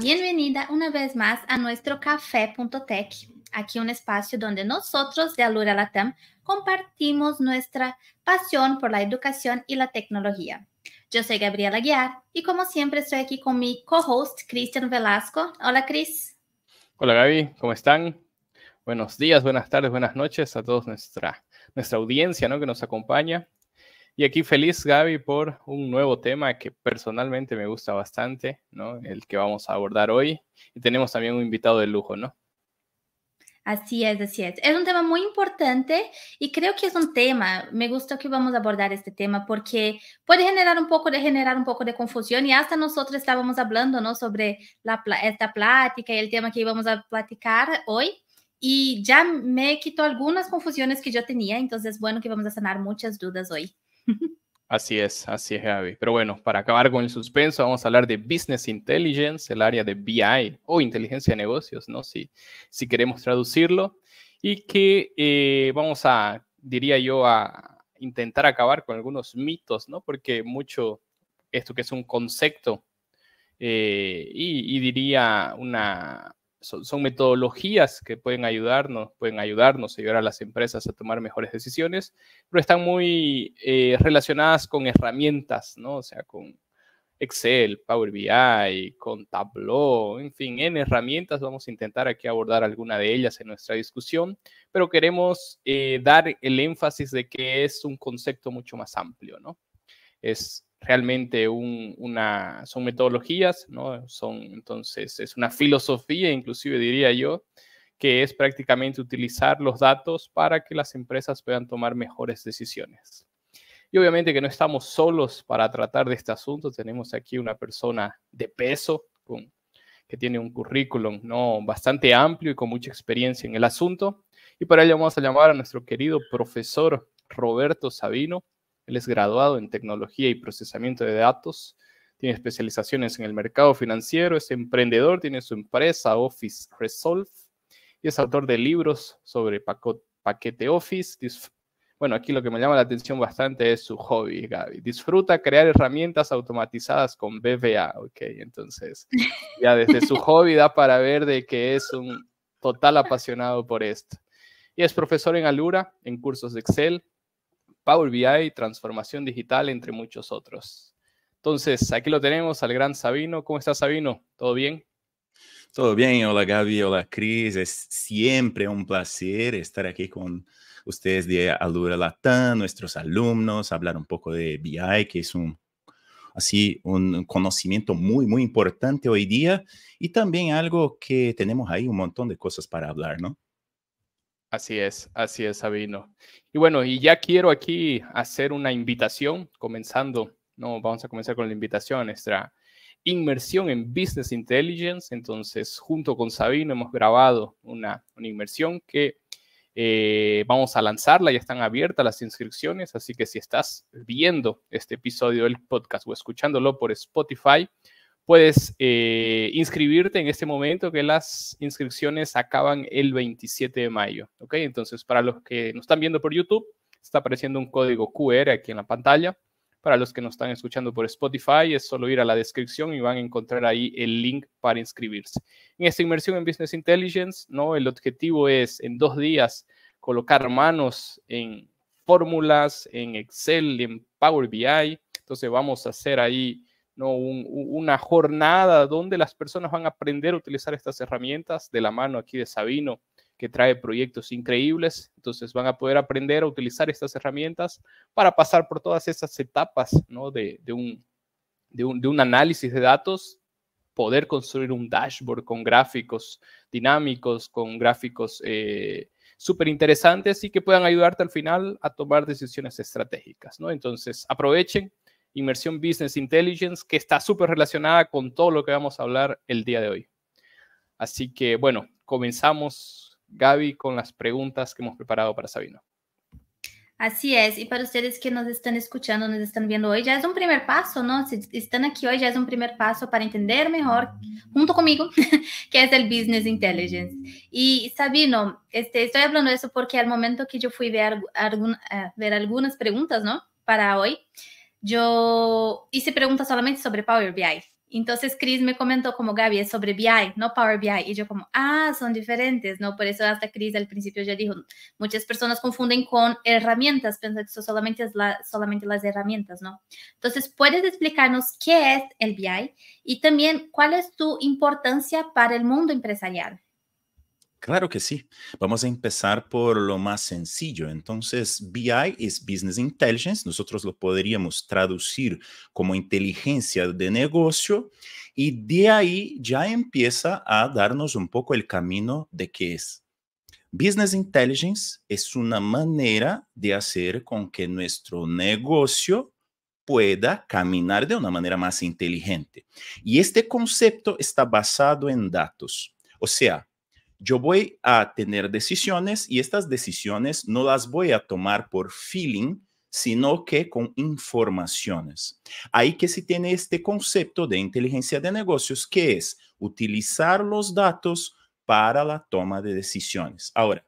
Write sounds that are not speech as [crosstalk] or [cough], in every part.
bienvenida una vez más a nuestro café.tech, aquí un espacio donde nosotros de Alura Latam compartimos nuestra pasión por la educación y la tecnología. Yo soy Gabriela Guiar y como siempre estoy aquí con mi co-host Cristian Velasco. Hola Cris. Hola Gaby, ¿cómo están? Buenos días, buenas tardes, buenas noches a todos nuestra, nuestra audiencia ¿no? que nos acompaña y aquí feliz Gaby por un nuevo tema que personalmente me gusta bastante, ¿no? El que vamos a abordar hoy. Y tenemos también un invitado de lujo, ¿no? Así es, así es. Es un tema muy importante y creo que es un tema, me gusta que vamos a abordar este tema porque puede generar un poco de generar un poco de confusión y hasta nosotros estábamos hablando, ¿no? Sobre la, esta plática y el tema que íbamos a platicar hoy y ya me quitó algunas confusiones que yo tenía, entonces bueno que vamos a sanar muchas dudas hoy. Así es, así es, Gaby. Pero bueno, para acabar con el suspenso, vamos a hablar de Business Intelligence, el área de BI o inteligencia de negocios, ¿no? Si, si queremos traducirlo. Y que eh, vamos a, diría yo, a intentar acabar con algunos mitos, ¿no? Porque mucho, esto que es un concepto eh, y, diría una, son, metodologías que pueden ayudarnos, pueden ayudarnos, ayudar a las empresas a tomar mejores decisiones, pero están muy eh, relacionadas con herramientas, ¿no? O sea, con Excel, Power BI, con Tableau, en fin, en herramientas. Vamos a intentar aquí abordar alguna de ellas en nuestra discusión, pero queremos eh, dar el énfasis de que es un concepto mucho más amplio, ¿no? es realmente una, son metodologías, ¿no? Son, entonces, es una filosofía, inclusive diría yo, que es prácticamente utilizar los datos para que las empresas puedan tomar mejores decisiones. Y obviamente que no estamos solos para tratar de este asunto, tenemos aquí una persona de peso que tiene un currículum ¿no? bastante amplio y con mucha experiencia en el asunto. Y para ello vamos a llamar a nuestro querido profesor Roberto Sabino, él es graduado en tecnología y procesamiento de datos, tiene especializaciones en el mercado financiero, es emprendedor, tiene su empresa Office Resolve y es autor de libros sobre paquete Office. Bueno, aquí lo que me llama la atención bastante es su hobby, Gaby. Disfruta crear herramientas automatizadas con BBA, ok. Entonces, ya desde su [laughs] hobby da para ver de que es un total apasionado por esto. Y es profesor en Alura, en cursos de Excel, Power BI, transformación digital, entre muchos otros. Entonces, aquí lo tenemos al gran Sabino. ¿Cómo estás, Sabino? ¿Todo bien? Todo bien, hola Gaby, hola Cris. Es siempre un placer estar aquí con ustedes de Alura Latam, nuestros alumnos, hablar un poco de BI, que es un así un conocimiento muy, muy importante hoy día y también algo que tenemos ahí un montón de cosas para hablar, ¿no? Así es, así es, Sabino. Y bueno, y ya quiero aquí hacer una invitación, comenzando, no, vamos a comenzar con la invitación, nuestra inmersión en Business Intelligence. Entonces, junto con Sabino hemos grabado una, inmersión que eh, vamos a lanzarla, ya están abiertas las inscripciones, así que si estás viendo este episodio del podcast o escuchándolo por Spotify, Puedes eh, inscribirte en este momento que las inscripciones acaban el 27 de mayo. ¿ok? Entonces, para los que nos están viendo por YouTube, está apareciendo un código QR aquí en la pantalla. Para los que nos están escuchando por Spotify, es solo ir a la descripción y van a encontrar ahí el link para inscribirse. En esta inmersión en Business Intelligence, ¿no? el objetivo es en dos días colocar manos en fórmulas, en Excel, en Power BI. Entonces vamos a hacer ahí ¿no? una jornada donde las personas van a aprender a utilizar estas herramientas de la mano aquí de Sabino, que trae proyectos increíbles. Entonces van a poder aprender a utilizar estas herramientas para pasar por todas esas etapas de, un, de, un, análisis de datos, poder construir un dashboard con gráficos dinámicos, con gráficos eh, súper interesantes y que puedan ayudarte al final a tomar decisiones estratégicas. ¿no? Entonces aprovechen inmersión Business Intelligence, que está súper relacionada con todo lo que vamos a hablar el día de hoy. Así que, bueno, comenzamos, Gaby, con las preguntas que hemos preparado para Sabino. Así es, y para ustedes que nos están escuchando, nos están viendo hoy, ya es un primer paso, ¿no? Si están aquí hoy, ya es un primer paso para entender mejor, junto conmigo, [laughs] qué es el Business Intelligence. Y Sabino, este, estoy hablando de eso porque al momento que yo fui ver, ver algunas preguntas, ¿no? Para hoy, yo hice preguntas solamente sobre Power BI. Entonces Chris me comentó como Gaby, es sobre BI, no Power BI. Y yo como, ah, son diferentes, ¿no? Por eso hasta Chris al principio ya dijo, muchas personas confunden con herramientas, piensan que eso solamente, es solamente las herramientas, ¿no? Entonces, ¿puedes explicarnos qué es el BI y también cuál es tu importancia para el mundo empresarial? Claro que sí. Vamos a empezar por lo más sencillo. Entonces, BI es Business Intelligence. Nosotros lo podríamos traducir como inteligencia de negocio y de ahí ya empieza a darnos un poco el camino de qué es. Business Intelligence es una manera de hacer con que nuestro negocio pueda caminar de una manera más inteligente. Y este concepto está basado en datos. O sea, yo voy a tener decisiones y estas decisiones no las voy a tomar por feeling, sino que con informaciones. Ahí que se tiene este concepto de inteligencia de negocios, que es utilizar los datos para la toma de decisiones. Ahora,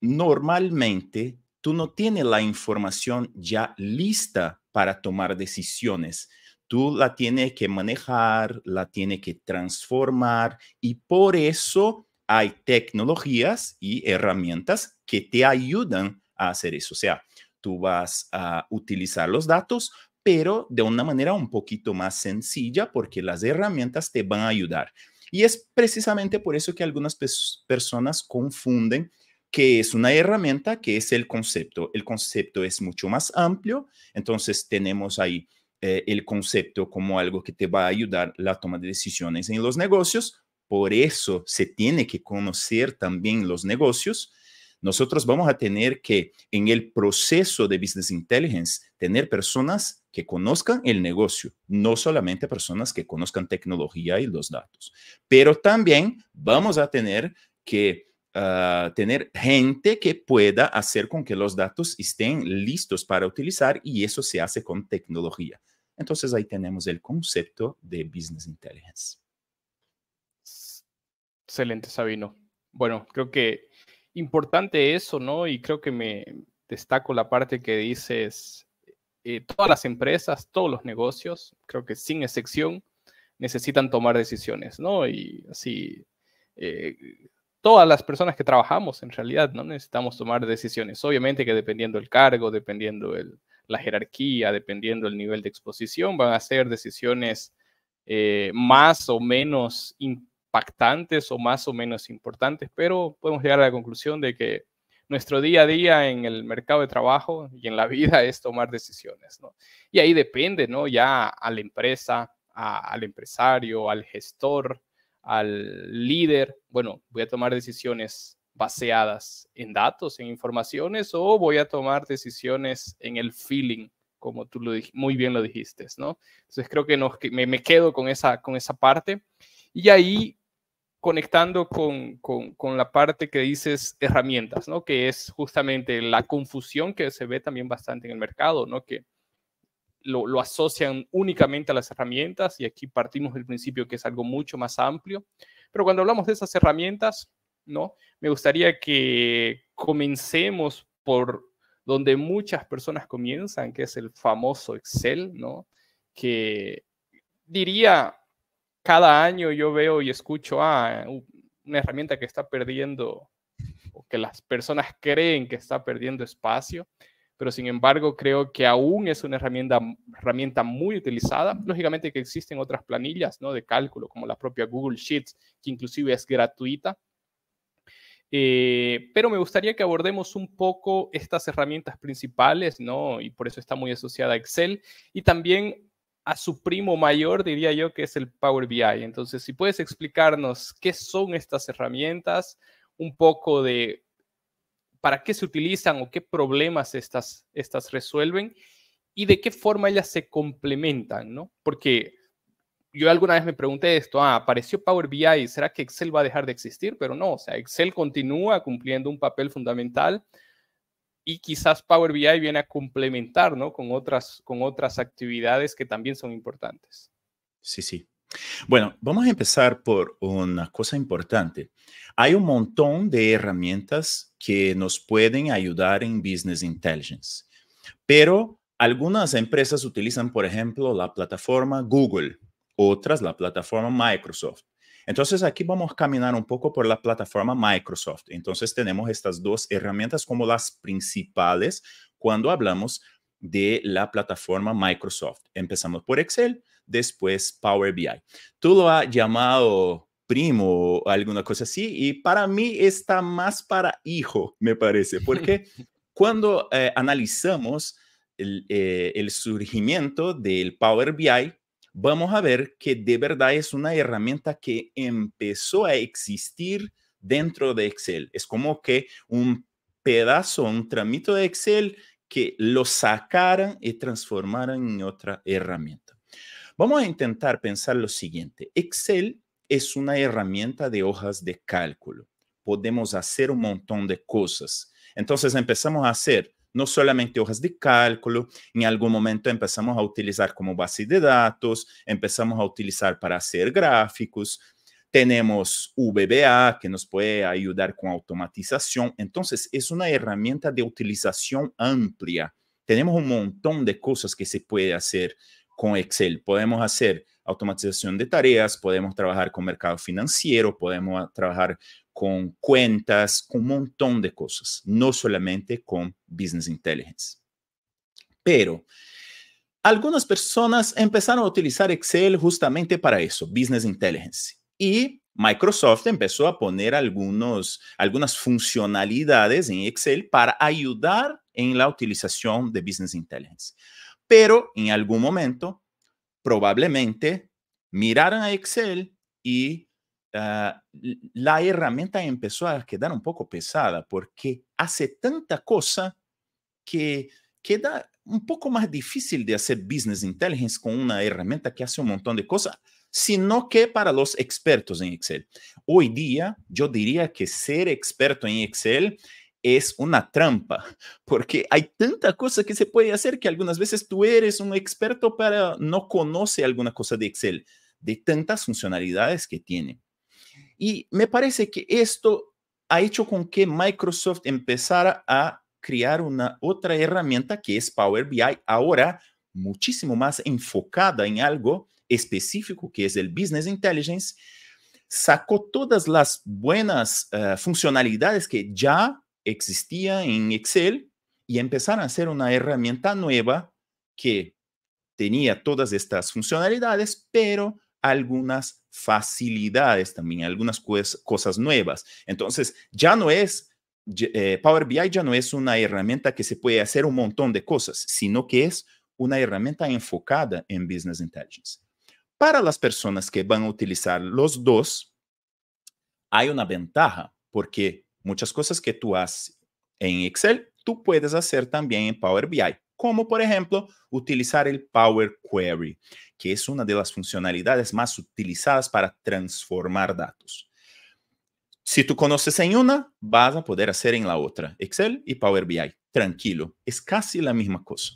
normalmente tú no tienes la información ya lista para tomar decisiones. Tú la tienes que manejar, la tienes que transformar y por eso hay tecnologías y herramientas que te ayudan a hacer eso. O sea, tú vas a utilizar los datos, pero de una manera un poquito más sencilla porque las herramientas te van a ayudar. Y es precisamente por eso que algunas personas confunden que es una herramienta que es el concepto. El concepto es mucho más amplio, entonces tenemos ahí eh, el concepto como algo que te va a ayudar la toma de decisiones en los negocios, por eso se tiene que conocer también los negocios, nosotros vamos a tener que en el proceso de Business Intelligence tener personas que conozcan el negocio, no solamente personas que conozcan tecnología y los datos, pero también vamos a tener que ah, tener gente que pueda hacer con que los datos estén listos para utilizar y eso se hace con tecnología. Entonces ahí tenemos el concepto de Business Intelligence. Excelente, Sabino. Bueno, creo que importante eso, ¿no? Y creo que me destaco la parte que dices, eh, todas las empresas, todos los negocios, creo que sin excepción, necesitan tomar decisiones, ¿no? Y así, eh, todas las personas que trabajamos en realidad, ¿no? Necesitamos tomar decisiones. Obviamente que dependiendo el cargo, dependiendo el, la jerarquía, dependiendo el nivel de exposición, van a ser decisiones eh, más o menos importantes impactantes o más o menos importantes, pero podemos llegar a la conclusión de que nuestro día a día en el mercado de trabajo y en la [laughs] vida es tomar decisiones, ¿no? Y ahí depende, ¿no? Ya a la empresa, al empresario, al gestor, al líder, bueno, voy a tomar decisiones baseadas en datos, en informaciones, o voy a tomar decisiones en el feeling, como tú lo, muy bien lo dijiste, ¿no? Entonces creo que me, me, quedo con esa, con esa parte. Y ahí conectando con, la parte que dices herramientas, ¿no? Que es justamente la confusión que se ve también bastante en el mercado, ¿no? Que lo, lo asocian únicamente a las herramientas y aquí partimos del principio que es algo mucho más amplio. Pero cuando hablamos de esas herramientas, ¿no? Me gustaría que comencemos por donde muchas personas comienzan, que es el famoso Excel, ¿no? Que diría cada año yo veo y escucho, a ah, una herramienta que está perdiendo o que las personas creen que está perdiendo espacio, pero sin embargo creo que aún es una herramienta, herramienta muy utilizada. Lógicamente que existen otras planillas ¿no? de cálculo, como la propia Google Sheets, que inclusive es gratuita. Eh, pero me gustaría que abordemos un poco estas herramientas principales, ¿no? Y por eso está muy asociada a Excel. Y también a su primo mayor, diría yo, que es el Power BI. Entonces, si puedes explicarnos qué son estas herramientas, un poco de para qué se utilizan o qué problemas estas, estas resuelven y de qué forma ellas se complementan, ¿no? Porque yo alguna vez me pregunté esto, ah, apareció Power BI, ¿será que Excel va a dejar de existir? Pero no, o sea, Excel continúa cumpliendo un papel fundamental y quizás Power BI viene a complementar con, otras, con otras actividades que también son importantes. Sí, sí. Bueno, vamos a empezar por una cosa importante. Hay un montón de herramientas que nos pueden ayudar en Business Intelligence, pero algunas empresas utilizan, por ejemplo, la plataforma Google, otras la plataforma Microsoft. Entonces aquí vamos a caminar un poco por la plataforma Microsoft. Entonces tenemos estas dos herramientas como las principales cuando hablamos de la plataforma Microsoft. Empezamos por Excel, después Power BI. Tú lo has llamado primo o alguna cosa así y para mí está más para hijo, me parece, porque [laughs] cuando eh, analizamos eh, el surgimiento del Power BI, vamos a ver que de verdad es una herramienta que empezó a existir dentro de Excel. Es como que un pedazo, un tramito de Excel que lo sacaran y transformaran en otra herramienta. Vamos a intentar pensar lo siguiente. Excel es una herramienta de hojas de cálculo. Podemos hacer un montón de cosas. Entonces empezamos a hacer no solamente hojas de cálculo, en algún momento empezamos a utilizar como base de datos, empezamos a utilizar para hacer gráficos, tenemos VBA que nos puede ayudar con automatización, entonces es una herramienta de utilización amplia. Tenemos un montón de cosas que se puede hacer con Excel. Podemos hacer automatización de tareas, podemos trabajar con mercado financiero, podemos trabajar con cuentas, con un montón de cosas, no solamente con Business Intelligence. Pero algunas personas empezaron a utilizar Excel justamente para eso, Business Intelligence. Y Microsoft empezó a poner algunos, algunas funcionalidades en Excel para ayudar en la utilización de Business Intelligence. Pero en algún momento, probablemente, miraron a Excel y Ah, la herramienta empezó a quedar un poco pesada porque hace tanta cosa que queda un poco más difícil de hacer business intelligence con una herramienta que hace un montón de cosas, sino que para los expertos en Excel. Hoy día yo diría que ser experto en Excel es una trampa, [laughs] porque hay tanta cosa que se puede hacer que algunas veces tú eres un experto para no conoce alguna cosa de Excel, de tantas funcionalidades que tiene. Y me parece que esto ha hecho con que Microsoft empezara a crear una otra herramienta que es Power BI ahora muchísimo más enfocada en algo específico que es el Business Intelligence, sacó todas las buenas eh, funcionalidades que ya existían en Excel y empezaron a hacer una herramienta nueva que tenía todas estas funcionalidades, pero algunas facilidades también, algunas cosas nuevas. Entonces, ya no es, eh, Power BI ya no es una herramienta que se puede hacer un montón de cosas, sino que es una herramienta enfocada en Business Intelligence. Para las personas que van a utilizar los dos, hay una ventaja, porque muchas cosas que tú haces en Excel, tú puedes hacer también en Power BI como por ejemplo utilizar el Power Query, que es una de las funcionalidades más utilizadas para transformar datos. Si tú conoces en una, vas a poder hacer en la otra. Excel y Power BI. Tranquilo, es casi la misma cosa.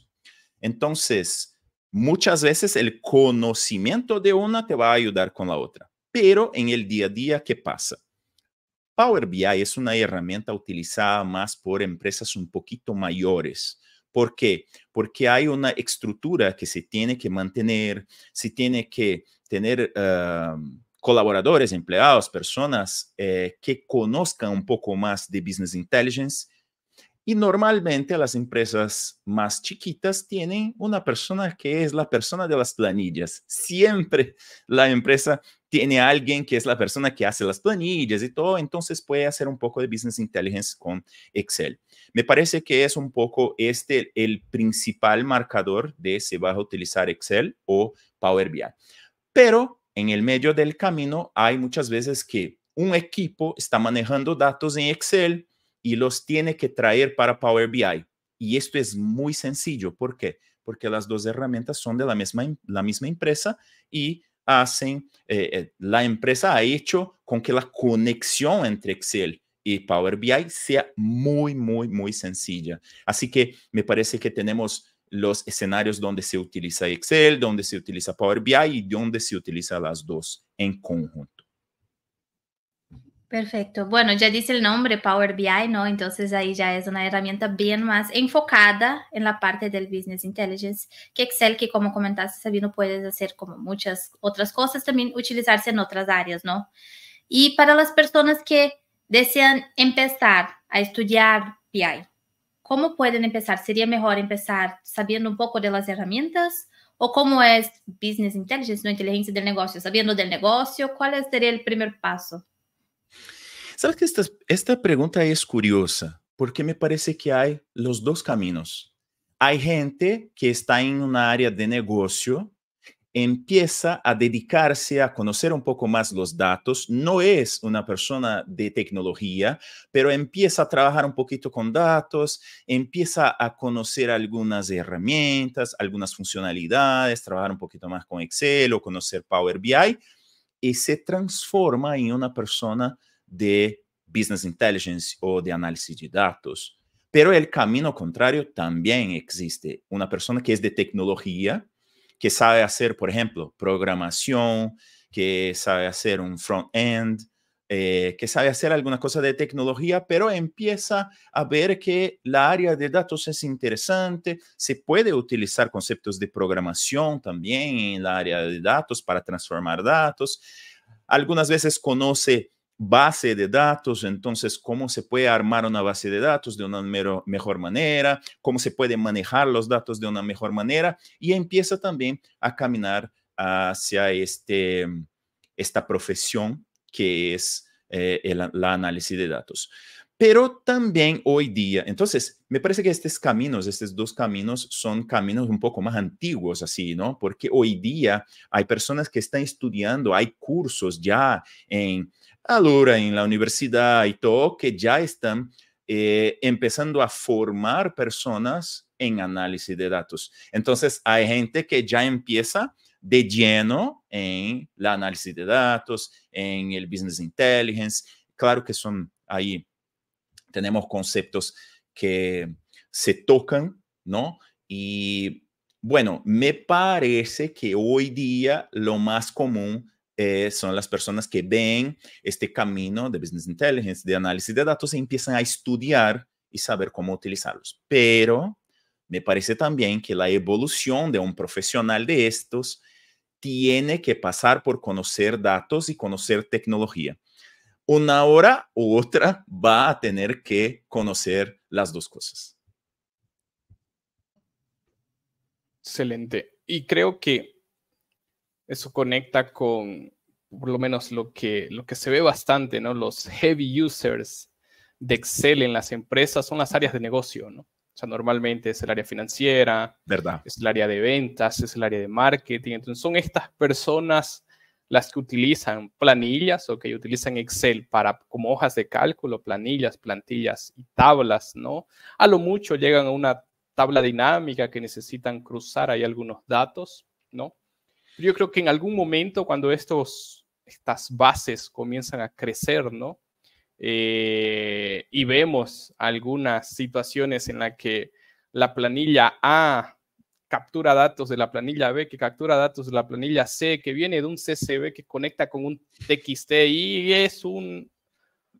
Entonces, muchas veces el conocimiento de una te va a ayudar con la otra. Pero en el día a día, ¿qué pasa? Power BI es una herramienta utilizada más por empresas un poquito mayores, ¿Por qué? Porque hay una estructura que se tiene que mantener, se tiene que tener ah, colaboradores, empleados, personas eh, que conozcan un poco más de business intelligence. Y normalmente las empresas más chiquitas tienen una persona que es la persona de las planillas. Siempre la empresa tiene alguien que es la persona que hace las planillas y todo, entonces puede hacer un poco de business intelligence con Excel. Me parece que es un poco este el principal marcador de si vas a utilizar Excel o Power BI. Pero en el medio del camino hay muchas veces que un equipo está manejando datos en Excel y los tiene que traer para Power BI. Y esto es muy sencillo. ¿Por qué? Porque las dos herramientas son de la misma, la misma empresa y hacen, eh, eh, la empresa ha hecho con que la conexión entre Excel y Power BI sea muy, muy, muy sencilla. Así que me parece que tenemos los escenarios donde se utiliza Excel, donde se utiliza Power BI y donde se utiliza las dos en conjunto. Perfecto. Bueno, ya dice el nombre Power BI, ¿no? Entonces ahí ya es una herramienta bien más enfocada en la parte del Business Intelligence que Excel, que como comentaste, Sabino, puedes hacer como muchas otras cosas, también utilizarse en otras áreas, ¿no? Y para las personas que desean empezar a estudiar PI, ¿cómo pueden empezar? ¿Sería mejor empezar sabiendo un poco de las herramientas? ¿O cómo es Business Intelligence, no inteligencia del negocio? Sabiendo del negocio, ¿cuál sería el primer paso? Sabes que esta, esta pregunta es curiosa, porque me parece que hay los dos caminos. Hay gente que está en una área de negocio empieza a dedicarse a conocer un poco más los datos. No es una persona de tecnología, pero empieza a trabajar un poquito con datos, empieza a conocer algunas herramientas, algunas funcionalidades, trabajar un poquito más con Excel o conocer Power BI y se transforma en una persona de business intelligence o de análisis de datos. Pero el camino contrario también existe. Una persona que es de tecnología, que sabe hacer, por ejemplo, programación, que sabe hacer un front-end, eh, que sabe hacer alguna cosa de tecnología, pero empieza a ver que la área de datos es interesante, se puede utilizar conceptos de programación también en la área de datos para transformar datos. Algunas veces conoce base de datos, entonces cómo se puede armar una base de datos de una mejor manera, cómo se puede manejar los datos de una mejor manera y empieza también a caminar hacia este, esta profesión que es eh, el, la análisis de datos. Pero también hoy día, entonces, me parece que estos caminos, estos dos caminos son caminos un poco más antiguos, así, ¿no? Porque hoy día hay personas que están estudiando, hay cursos ya en en la universidad y todo, que ya están eh, empezando a formar personas en análisis de datos. Entonces, hay gente que ya empieza de lleno en la análisis de datos, en el business intelligence. Claro que son ahí, tenemos conceptos que se tocan, ¿no? Y bueno, me parece que hoy día lo más común eh, son las personas que ven este camino de business intelligence, de análisis de datos, y empiezan a estudiar y saber cómo utilizarlos. Pero me parece también que la evolución de un profesional de estos tiene que pasar por conocer datos y conocer tecnología. Una hora u otra va a tener que conocer las dos cosas. Excelente. Y creo que eso conecta con por lo menos lo que, lo que se ve bastante, ¿no? Los heavy users de Excel en las empresas son las áreas de negocio, ¿no? O sea, normalmente es el área financiera, ¿verdad? es el área de ventas, es el área de marketing. Entonces son estas personas las que utilizan planillas o que utilizan Excel para como hojas de cálculo, planillas, plantillas y tablas, ¿no? A lo mucho llegan a una tabla dinámica que necesitan cruzar ahí algunos datos, ¿no? Yo creo que en algún momento cuando estos, estas bases comienzan a crecer, ¿no? Eh, y vemos algunas situaciones en las que la planilla A captura datos de la planilla B, que captura datos de la planilla C, que viene de un CCB que conecta con un TXT y es un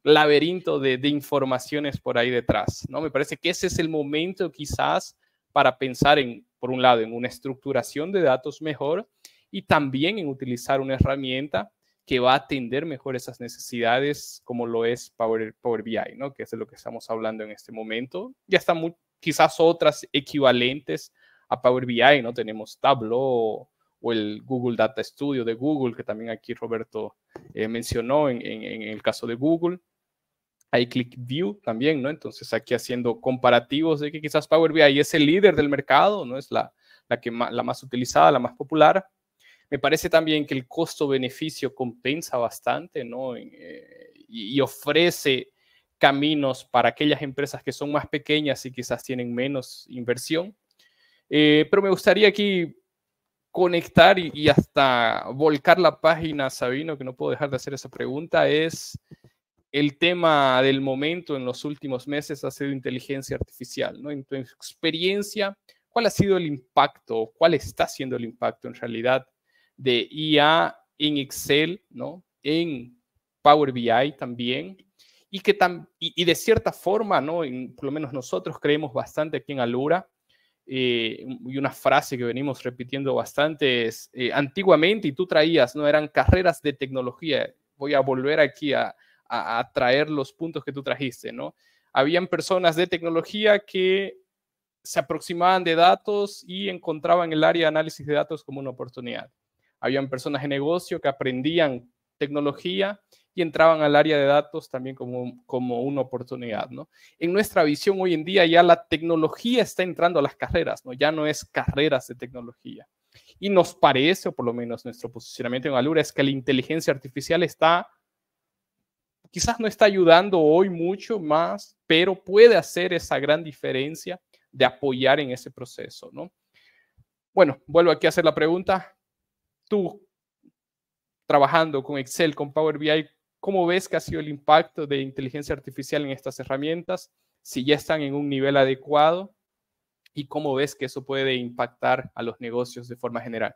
laberinto de, de, informaciones por ahí detrás, ¿no? Me parece que ese es el momento quizás para pensar en, por un lado, en una estructuración de datos mejor y también en utilizar una herramienta que va a atender mejor esas necesidades como lo es Power, Power BI, ¿no? que es de lo que estamos hablando en este momento. Ya están quizás otras equivalentes a Power BI, ¿no? tenemos Tableau o, el Google Data Studio de Google, que también aquí Roberto eh, mencionó en, el caso de Google hay click view también, ¿no? Entonces aquí haciendo comparativos de que quizás Power BI es el líder del mercado, ¿no? Es la, que la más utilizada, la más popular, me parece también que el costo-beneficio compensa bastante, eh, y, ofrece caminos para aquellas empresas que son más pequeñas y quizás tienen menos inversión. Eh, pero me gustaría aquí conectar y, hasta volcar la página, Sabino, que no puedo dejar de hacer esa pregunta, es el tema del momento en los últimos meses ha sido inteligencia artificial, ¿no? En tu experiencia, ¿cuál ha sido el impacto? ¿Cuál está siendo el impacto en realidad de IA en Excel, ¿no? En Power BI también. Y, que y, de cierta forma, ¿no? por lo menos nosotros creemos bastante aquí en Alura, eh, y una frase que venimos repitiendo bastante es, eh, antiguamente, y tú traías, ¿no? Eran carreras de tecnología. Voy a volver aquí a, a, traer los puntos que tú trajiste, ¿no? Habían personas de tecnología que se aproximaban de datos y encontraban el área de análisis de datos como una oportunidad. Habían personas de negocio que aprendían tecnología y entraban al área de datos también como, como una oportunidad, ¿no? En nuestra visión hoy en día ya la tecnología está entrando a las carreras, ¿no? Ya no es carreras de tecnología. Y nos parece, o por lo menos nuestro posicionamiento en Alura, es que la inteligencia artificial está, quizás no está ayudando hoy mucho más, pero puede hacer esa gran diferencia de apoyar en ese proceso, ¿no? Bueno, vuelvo aquí a hacer la pregunta tú trabajando con Excel, con Power BI, ¿cómo ves que ha sido el impacto de inteligencia artificial en estas herramientas? Si ya están en un nivel adecuado y cómo ves que eso puede impactar a los negocios de forma general.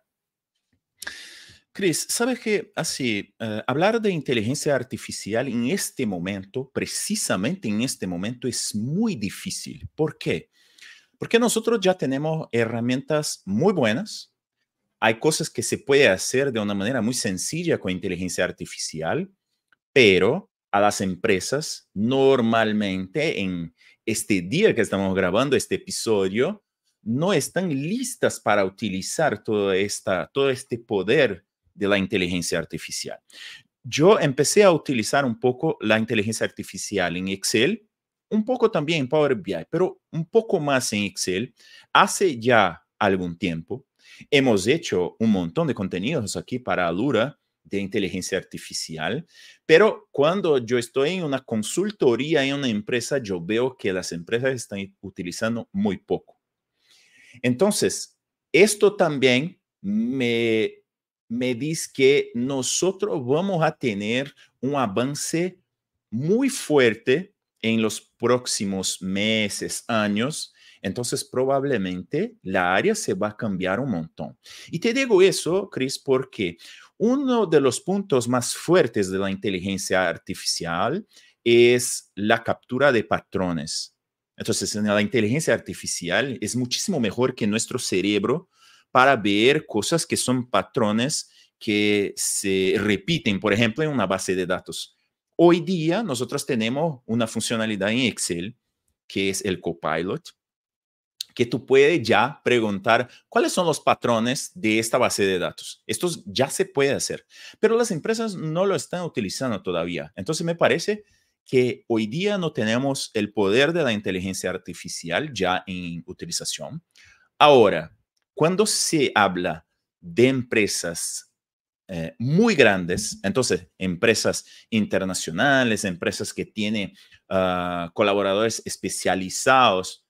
Chris, sabes que así, eh, hablar de inteligencia artificial en este momento, precisamente en este momento, es muy difícil. ¿Por qué? Porque nosotros ya tenemos herramientas muy buenas, hay cosas que se puede hacer de una manera muy sencilla con inteligencia artificial, pero a las empresas normalmente en este día que estamos grabando este episodio, no están listas para utilizar todo, esta, todo este poder de la inteligencia artificial. Yo empecé a utilizar un poco la inteligencia artificial en Excel, un poco también en Power BI, pero un poco más en Excel hace ya algún tiempo Hemos hecho un montón de contenidos aquí para Alura de inteligencia artificial, pero cuando yo estoy en una consultoría en una empresa, yo veo que las empresas están utilizando muy poco. Entonces, esto también me, me dice que nosotros vamos a tener un avance muy fuerte en los próximos meses, años, entonces, probablemente la área se va a cambiar un montón. Y te digo eso, Chris, porque uno de los puntos más fuertes de la inteligencia artificial es la captura de patrones. Entonces, en la inteligencia artificial es muchísimo mejor que nuestro cerebro para ver cosas que son patrones que se repiten, por ejemplo, en una base de datos. Hoy día nosotros tenemos una funcionalidad en Excel que es el copilot, que tú puedes ya preguntar cuáles son los patrones de esta base de datos. Esto ya se puede hacer, pero las empresas no lo están utilizando todavía. Entonces me parece que hoy día no tenemos el poder de la inteligencia artificial ya en utilización. Ahora, cuando se habla de empresas eh, muy grandes, entonces empresas internacionales, empresas que tienen ah, colaboradores especializados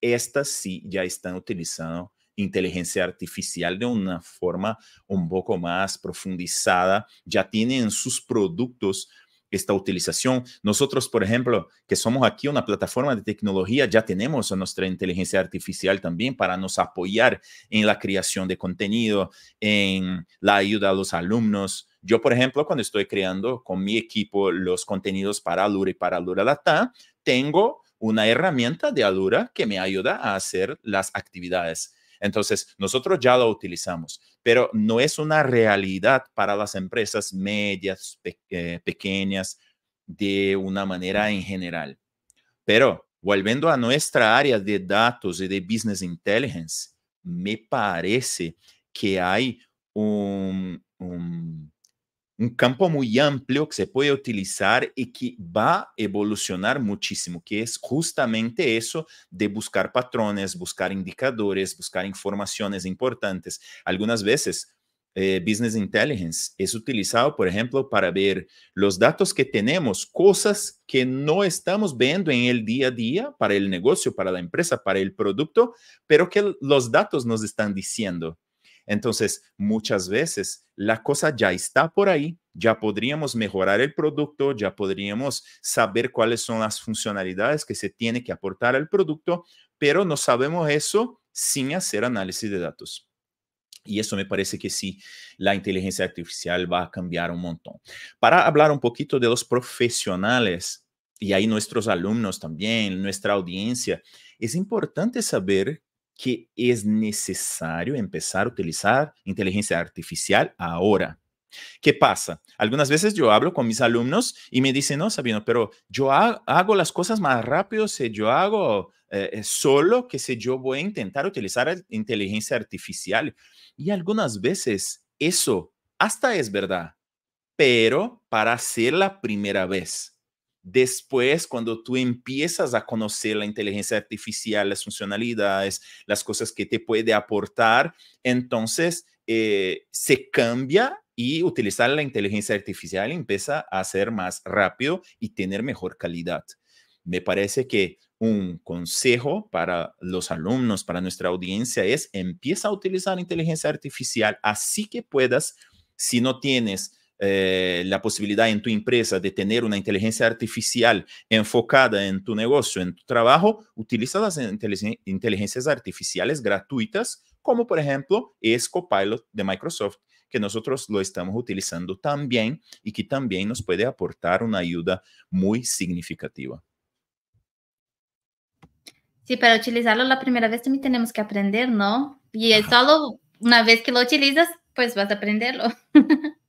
estas sí ya están utilizando inteligencia artificial de una forma un poco más profundizada, ya tienen sus productos esta utilización. Nosotros, por ejemplo, que somos aquí una plataforma de tecnología, ya tenemos a nuestra inteligencia artificial también para nos apoyar en la creación de contenido, en la ayuda a los alumnos. Yo, por ejemplo, cuando estoy creando con mi equipo los contenidos para Lura y para Lura Latam, tengo una herramienta de Alura que me ayuda a hacer las actividades. Entonces, nosotros ya lo utilizamos, pero no es una realidad para las empresas medias, eh, pequeñas, de una manera en general. Pero volviendo a nuestra área de datos y de business intelligence, me parece que hay un un campo muy amplio que se puede utilizar y que va a evolucionar muchísimo, que es justamente eso de buscar patrones, buscar indicadores, buscar informaciones importantes. Algunas veces eh, Business Intelligence es utilizado, por ejemplo, para ver los datos que tenemos, cosas que no estamos viendo en el día a día para el negocio, para la empresa, para el producto, pero que los datos nos están diciendo. Entonces, muchas veces la cosa ya está por ahí, ya podríamos mejorar el producto, ya podríamos saber cuáles son las funcionalidades que se tiene que aportar al producto, pero no sabemos eso sin hacer análisis de datos. Y eso me parece que sí, la inteligencia artificial va a cambiar un montón. Para hablar un poquito de los profesionales y ahí nuestros alumnos también, nuestra audiencia, es importante saber que es necesario empezar a utilizar inteligencia artificial ahora. ¿Qué pasa? Algunas veces yo hablo con mis alumnos y me dicen, no, Sabino, pero yo hago las cosas más rápido yo hago eh, eh, solo que si yo voy a intentar utilizar inteligencia artificial. Y algunas veces eso hasta es verdad, pero para ser la primera vez. Después, cuando tú empiezas a conocer la inteligencia artificial, las funcionalidades, las cosas que te puede aportar, entonces eh, se cambia y utilizar la inteligencia artificial empieza a ser más rápido y tener mejor calidad. Me parece que un consejo para los alumnos, para nuestra audiencia es empieza a utilizar inteligencia artificial así que puedas, si no tienes eh, la posibilidad en tu empresa de tener una inteligencia artificial enfocada en tu negocio, en tu trabajo, utiliza las inteligencias artificiales gratuitas, como por ejemplo EscoPilot de Microsoft, que nosotros lo estamos utilizando también y que también nos puede aportar una ayuda muy significativa. Sí, para utilizarlo la primera vez también tenemos que aprender, ¿no? Y solo una vez que lo utilizas, pues vas a aprenderlo. [laughs]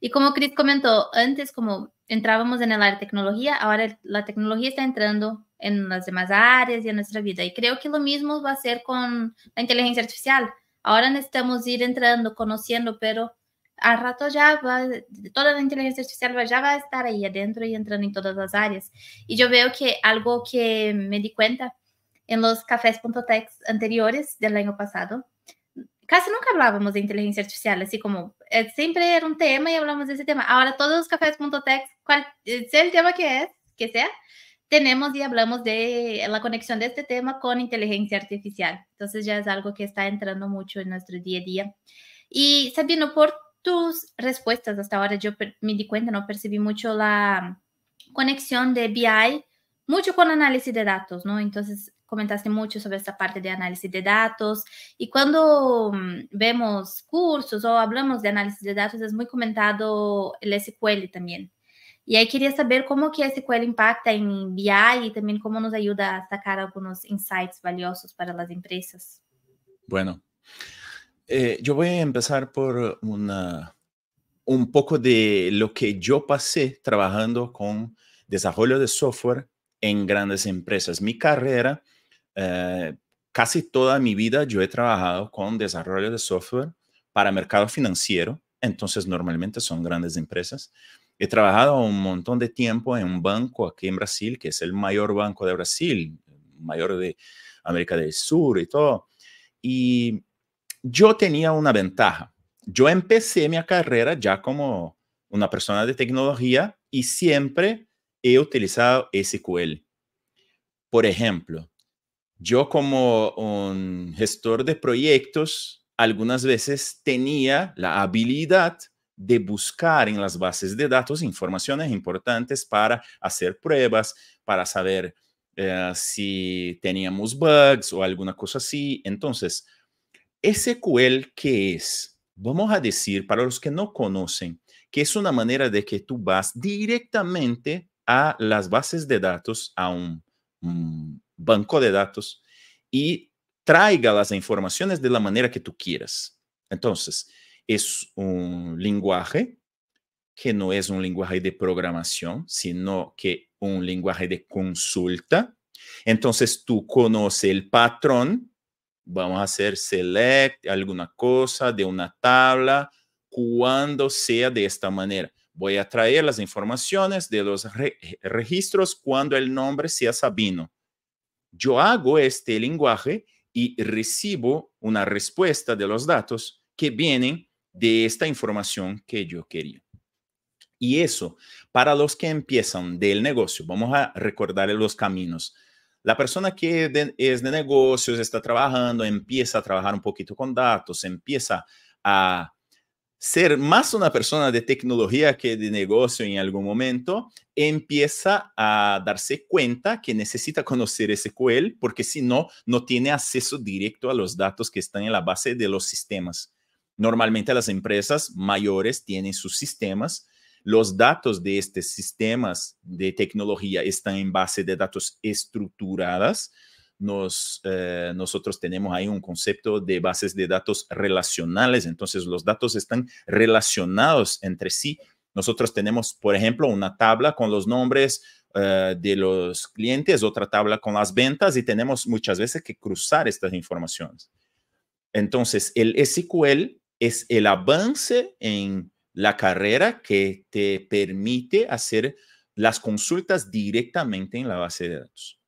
Y como Chris comentó antes, como entrábamos en el área de tecnología, ahora la tecnología está entrando en las demás áreas y en nuestra vida. Y creo que lo mismo va a ser con la inteligencia artificial. Ahora necesitamos ir entrando, conociendo, pero al rato ya va, toda la inteligencia artificial ya va a estar ahí adentro y entrando en todas las áreas. Y yo veo que algo que me di cuenta en los cafés.tech anteriores del año pasado casi nunca hablábamos de inteligencia artificial, así como eh, siempre era un tema y hablamos de ese tema. Ahora todos los cafés.tech, ¿cuál eh, sea el tema que es, que sea, tenemos y hablamos de la conexión de este tema con inteligencia artificial. Entonces ya es algo que está entrando mucho en nuestro día a día. Y Sabino, por tus respuestas hasta ahora, yo me di cuenta, no percibí mucho la conexión de BI, mucho con análisis de datos, ¿no? Entonces, comentaste mucho sobre esta parte de análisis de datos y cuando mm, vemos cursos o hablamos de análisis de datos es muy comentado el SQL también. Y ahí quería saber cómo que SQL impacta en BI y también cómo nos ayuda a sacar algunos insights valiosos para las empresas. Bueno, eh, yo voy a empezar por una, un poco de lo que yo pasé trabajando con desarrollo de software en grandes empresas. Mi carrera eh, casi toda mi vida yo he trabajado con desarrollo de software para mercado financiero, entonces normalmente son grandes empresas. He trabajado un montón de tiempo en un banco aquí en Brasil, que es el mayor banco de Brasil, mayor de América del Sur y todo. Y yo tenía una ventaja. Yo empecé mi carrera ya como una persona de tecnología y siempre he utilizado SQL. Por ejemplo, yo como un gestor de proyectos, algunas veces tenía la habilidad de buscar en las bases de datos informaciones importantes para hacer pruebas, para saber eh, si teníamos bugs o alguna cosa así. Entonces, SQL, ¿qué es? Vamos a decir, para los que no conocen, que es una manera de que tú vas directamente a las bases de datos, a un banco de datos y traiga las informaciones de la manera que tú quieras. Entonces, es un lenguaje que no es un lenguaje de programación, sino que un lenguaje de consulta. Entonces, tú conoces el patrón, vamos a hacer select alguna cosa de una tabla, cuando sea de esta manera. Voy a traer las informaciones de los eh, registros cuando el nombre sea Sabino. Yo hago este lenguaje y recibo una respuesta de los datos que vienen de esta información que yo quería. Y eso, para los que empiezan del negocio, vamos a recordar los caminos. La persona que es de negocios, está trabajando, empieza a trabajar un poquito con datos, empieza a ser más una persona de tecnología que de negocio en algún momento, empieza a darse cuenta que necesita conocer SQL porque si no, no tiene acceso directo a los datos que están en la base de los sistemas. Normalmente las empresas mayores tienen sus sistemas. Los datos de estos sistemas de tecnología están en base de datos estructuradas nos, eh, nosotros tenemos ahí un concepto de bases de datos relacionales, entonces los datos están relacionados entre sí. Nosotros tenemos, por ejemplo, una tabla con los nombres eh, de los clientes, otra tabla con las ventas y tenemos muchas veces que cruzar estas informaciones. Entonces, el SQL es el avance en la carrera que te permite hacer las consultas directamente en la base de datos.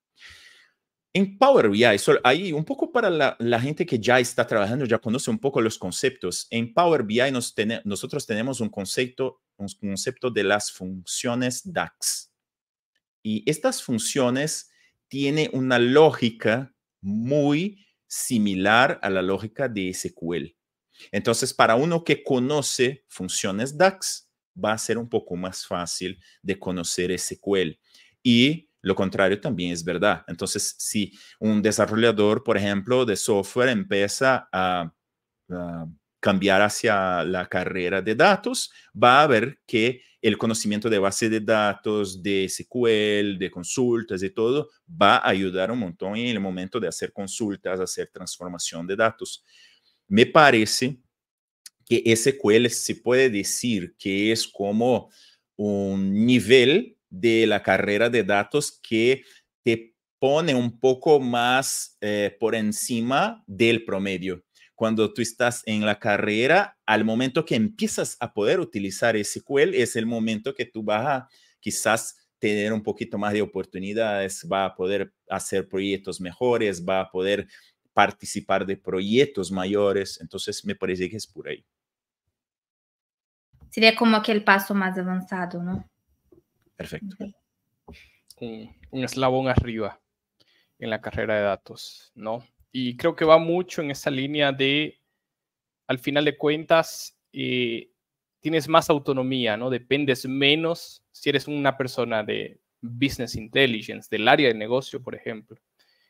En Power BI, ahí un poco para la, gente que ya está trabajando, ya conoce un poco los conceptos. En Power BI nosotros tenemos un concepto, un concepto de las funciones DAX. Y estas funciones tienen una lógica muy similar a la lógica de SQL. Entonces, para uno que conoce funciones DAX, va a ser un poco más fácil de conocer SQL. Y lo contrario también es verdad. Entonces, si un desarrollador, por ejemplo, de software empieza a, cambiar hacia la carrera de datos, va a ver que el conocimiento de base de datos, de SQL, de consultas, de todo, va a ayudar un montón en el momento de hacer consultas, hacer transformación de datos. Me parece que SQL se puede decir que es como un nivel de la carrera de datos que te pone un poco más eh, por encima del promedio. Cuando tú estás en la carrera, al momento que empiezas a poder utilizar SQL, es el momento que tú vas a quizás tener un poquito más de oportunidades, va a poder hacer proyectos mejores, va a poder participar de proyectos mayores. Entonces, me parece que es por ahí. Sería como que el paso más avanzado, ¿no? Perfecto. Un, eslabón arriba en la carrera de datos, ¿no? Y creo que va mucho en esa línea de, al final de cuentas, eh, tienes más autonomía, ¿no? Dependes menos si eres una persona de business intelligence, del área de negocio, por ejemplo,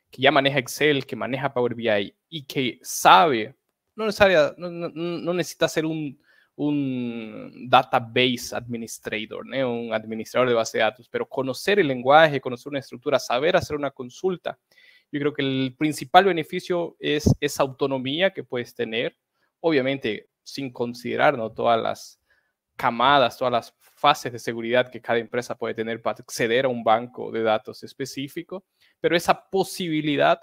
que ya maneja Excel, que maneja Power BI y que sabe, no necesita ser un un database administrator, un administrador de base de datos, pero conocer el lenguaje, conocer una estructura, saber hacer una consulta. Yo creo que el principal beneficio es esa autonomía que puedes tener, obviamente sin considerar ¿no? todas las camadas, todas las fases de seguridad que cada empresa puede tener para acceder a un banco de datos específico, pero esa posibilidad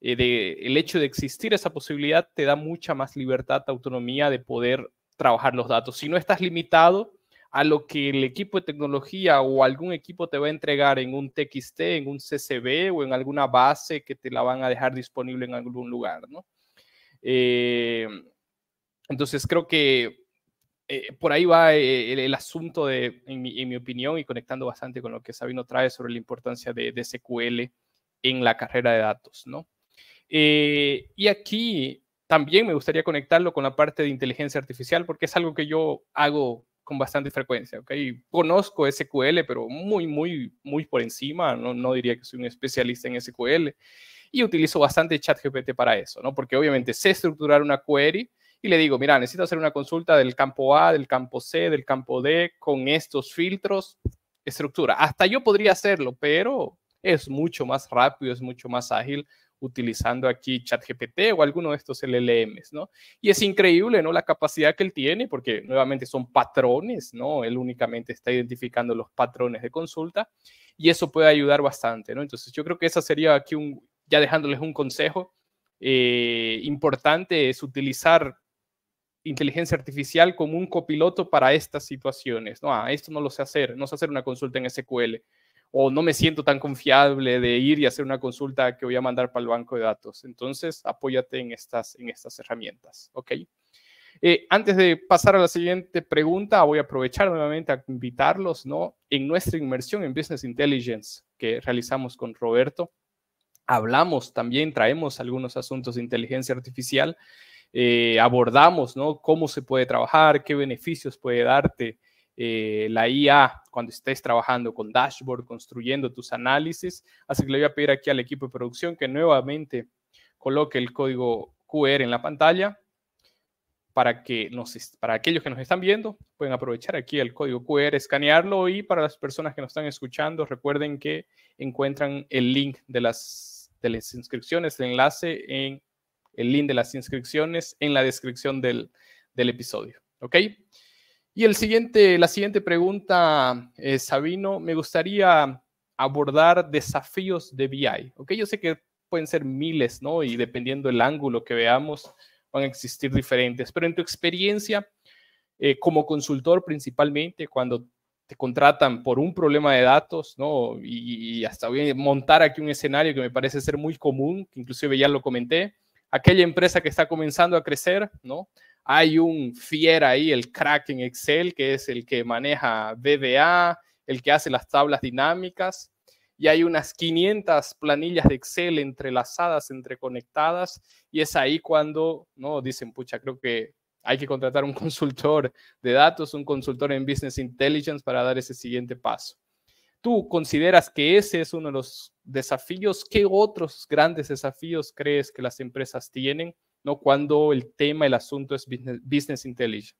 eh, de, el hecho de existir esa posibilidad te da mucha más libertad, autonomía de poder trabajar los datos. Si no estás limitado a lo que el equipo de tecnología o algún equipo te va a entregar en un TXT, en un CCB o en alguna base que te la van a dejar disponible en algún lugar, ¿no? Eh, entonces creo que eh, por ahí va eh, el, asunto, de, en mi, opinión, y conectando bastante con lo que Sabino trae sobre la importancia de, SQL en la carrera de datos, ¿no? y aquí también me gustaría conectarlo con la parte de inteligencia artificial porque es algo que yo hago con bastante frecuencia. ¿okay? Conozco SQL, pero muy, muy, muy por encima. No, no diría que soy un especialista en SQL. Y utilizo bastante ChatGPT para eso, ¿no? porque obviamente sé estructurar una query y le digo, mira, necesito hacer una consulta del campo A, del campo C, del campo D, con estos filtros, estructura. Hasta yo podría hacerlo, pero es mucho más rápido, es mucho más ágil utilizando aquí ChatGPT o alguno de estos LLMs, ¿no? Y es increíble, ¿no? La capacidad que él tiene, porque nuevamente son patrones, ¿no? Él únicamente está identificando los patrones de consulta y eso puede ayudar bastante, ¿no? Entonces yo creo que esa sería aquí un, ya dejándoles un consejo eh, importante, es utilizar inteligencia artificial como un copiloto para estas situaciones, ¿no? Ah, esto no lo sé hacer, no sé hacer una consulta en SQL o no me siento tan confiable de ir y hacer una consulta que voy a mandar para el banco de datos. Entonces, apóyate en estas, en estas herramientas, ¿ok? Eh, antes de pasar a la siguiente pregunta, voy a aprovechar nuevamente a invitarlos, ¿no? En nuestra inmersión en Business Intelligence que realizamos con Roberto, hablamos también, traemos algunos asuntos de inteligencia artificial, eh, abordamos, ¿no? Cómo se puede trabajar, qué beneficios puede darte, eh, la IA cuando estés trabajando con dashboard, construyendo tus análisis. Así que le voy a pedir aquí al equipo de producción que nuevamente coloque el código QR en la pantalla para que nos, para aquellos que nos están viendo pueden aprovechar aquí el código QR, escanearlo y para las personas que nos están escuchando recuerden que encuentran el link de las, inscripciones, el enlace en el link de las inscripciones en la descripción del, del episodio. ¿Ok? Y el siguiente, la siguiente pregunta, eh, Sabino, me gustaría abordar desafíos de BI. Yo sé que pueden ser miles, ¿no? Y dependiendo del ángulo que veamos, van a existir diferentes. Pero en tu experiencia, eh, como consultor principalmente, cuando te contratan por un problema de datos, ¿no? Y, hasta hoy montar aquí un escenario que me parece ser muy común, que inclusive ya lo comenté, aquella empresa que está comenzando a crecer, ¿no? Hay un fiera ahí, el crack en Excel, que es el que maneja Bda, el que hace las tablas dinámicas. Y hay unas 500 planillas de Excel entrelazadas, entreconectadas. Y es ahí cuando ¿no? dicen, pucha, creo que hay que contratar un [laughs] consultor de datos, un consultor en Business Intelligence para dar ese siguiente paso. ¿Tú consideras que ese es uno de los desafíos? ¿Qué otros grandes desafíos crees que las empresas tienen? ¿no? cuando el tema, el asunto es business, intelligence?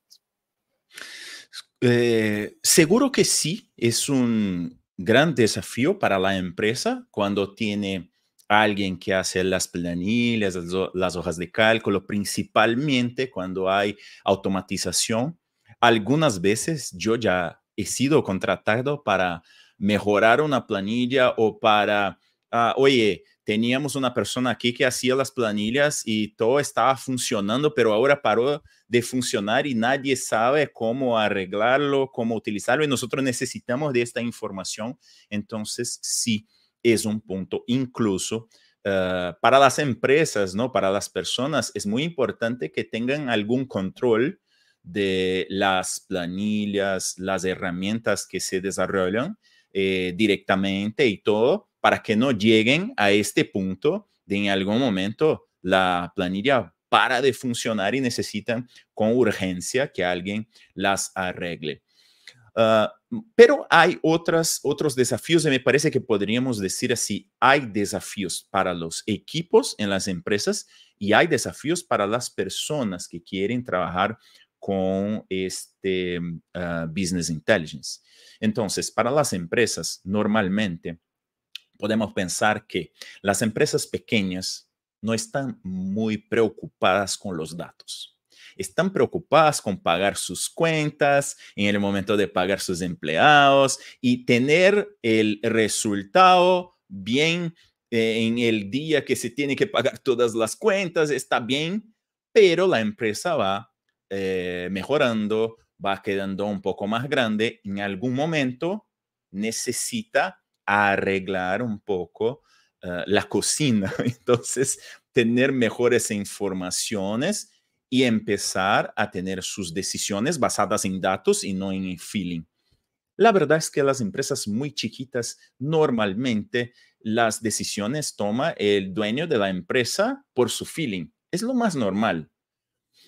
Eh, seguro que sí, es un gran desafío para la empresa cuando tiene alguien que hace las planillas, las hojas de cálculo, principalmente cuando hay automatización. Algunas veces yo ya he sido contratado para mejorar una planilla o para, ah, oye, teníamos una persona aquí que hacía las planillas y todo estaba funcionando, pero ahora paró de funcionar y nadie sabe cómo arreglarlo, cómo utilizarlo y nosotros necesitamos de esta información. Entonces, sí, es un punto incluso. Eh, para las empresas, ¿no? Para las personas es muy importante que tengan algún control de las planillas, las herramientas que se desarrollan eh, directamente y todo, para que no lleguen a este punto de en algún momento la planilla para de funcionar y necesitan con urgencia que alguien las arregle. Ah, pero hay otras, otros desafíos y me parece que podríamos decir así, hay desafíos para los equipos en las empresas y hay desafíos para las personas que quieren trabajar con este ah, business intelligence. Entonces, para las empresas, normalmente podemos pensar que las empresas pequeñas no están muy preocupadas con los datos. Están preocupadas con pagar sus cuentas en el momento de pagar sus empleados y tener el resultado bien eh, en el día que se tiene que pagar todas las cuentas, está bien, pero la empresa va eh, mejorando, va quedando un poco más grande, en algún momento necesita arreglar un poco eh, la cocina. [laughs] Entonces, tener mejores informaciones y empezar a tener sus decisiones basadas en datos y no en feeling. La verdad es que las empresas muy chiquitas normalmente las decisiones toma el dueño de la empresa por su feeling. Es lo más normal.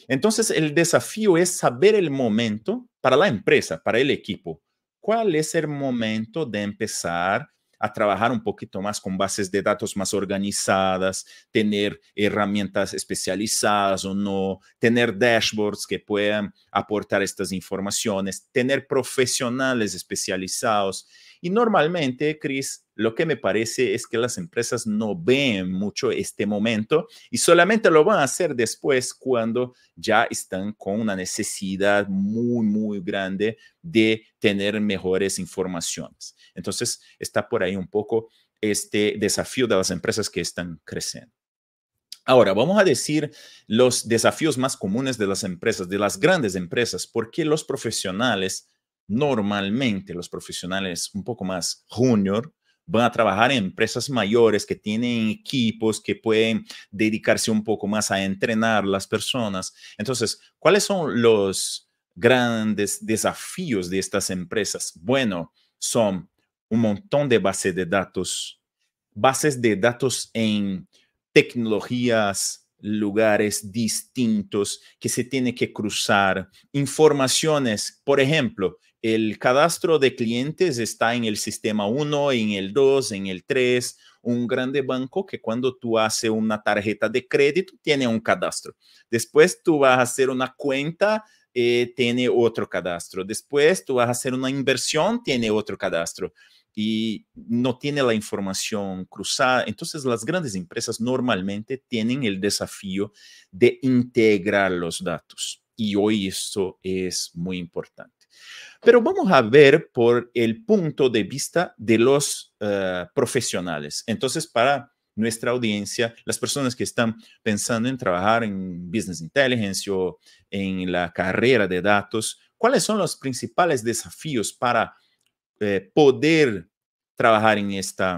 Entonces, el desafío es saber el momento para la empresa, para el equipo, cuál es el momento de empezar a trabajar un poquito más con bases de datos más organizadas, tener herramientas especializadas o no, tener dashboards que puedan aportar estas informaciones, tener profesionales especializados. Y normalmente, Chris, lo que me parece es que las empresas no ven mucho este momento y solamente lo van a hacer después cuando ya están con una necesidad muy, muy grande de tener mejores informaciones. Entonces, está por ahí un poco este desafío de las empresas que están creciendo. Ahora, vamos a decir los desafíos más comunes de las empresas, de las grandes empresas, porque los profesionales, normalmente los profesionales un poco más junior, van a trabajar en empresas mayores que tienen equipos que pueden dedicarse un poco más a entrenar las personas. Entonces, ¿cuáles son los grandes desafíos de estas empresas? Bueno, son un montón de bases de datos, bases de datos en tecnologías, lugares distintos que se tiene que cruzar, informaciones, por ejemplo, el cadastro de clientes está en el sistema 1, en el 2, en el 3. Un grande banco que cuando tú haces una tarjeta de crédito tiene un cadastro. Después tú vas a hacer una cuenta, eh, tiene otro cadastro. Después tú vas a hacer una inversión, tiene otro cadastro. Y no tiene la información cruzada. Entonces las grandes empresas normalmente tienen el desafío de integrar los datos. Y hoy esto es muy importante. Pero vamos a ver por el punto de vista de los eh, profesionales. Entonces, para nuestra audiencia, las personas que están pensando en trabajar en Business Intelligence o en la carrera de datos, ¿cuáles son los principales desafíos para eh, poder trabajar en esta,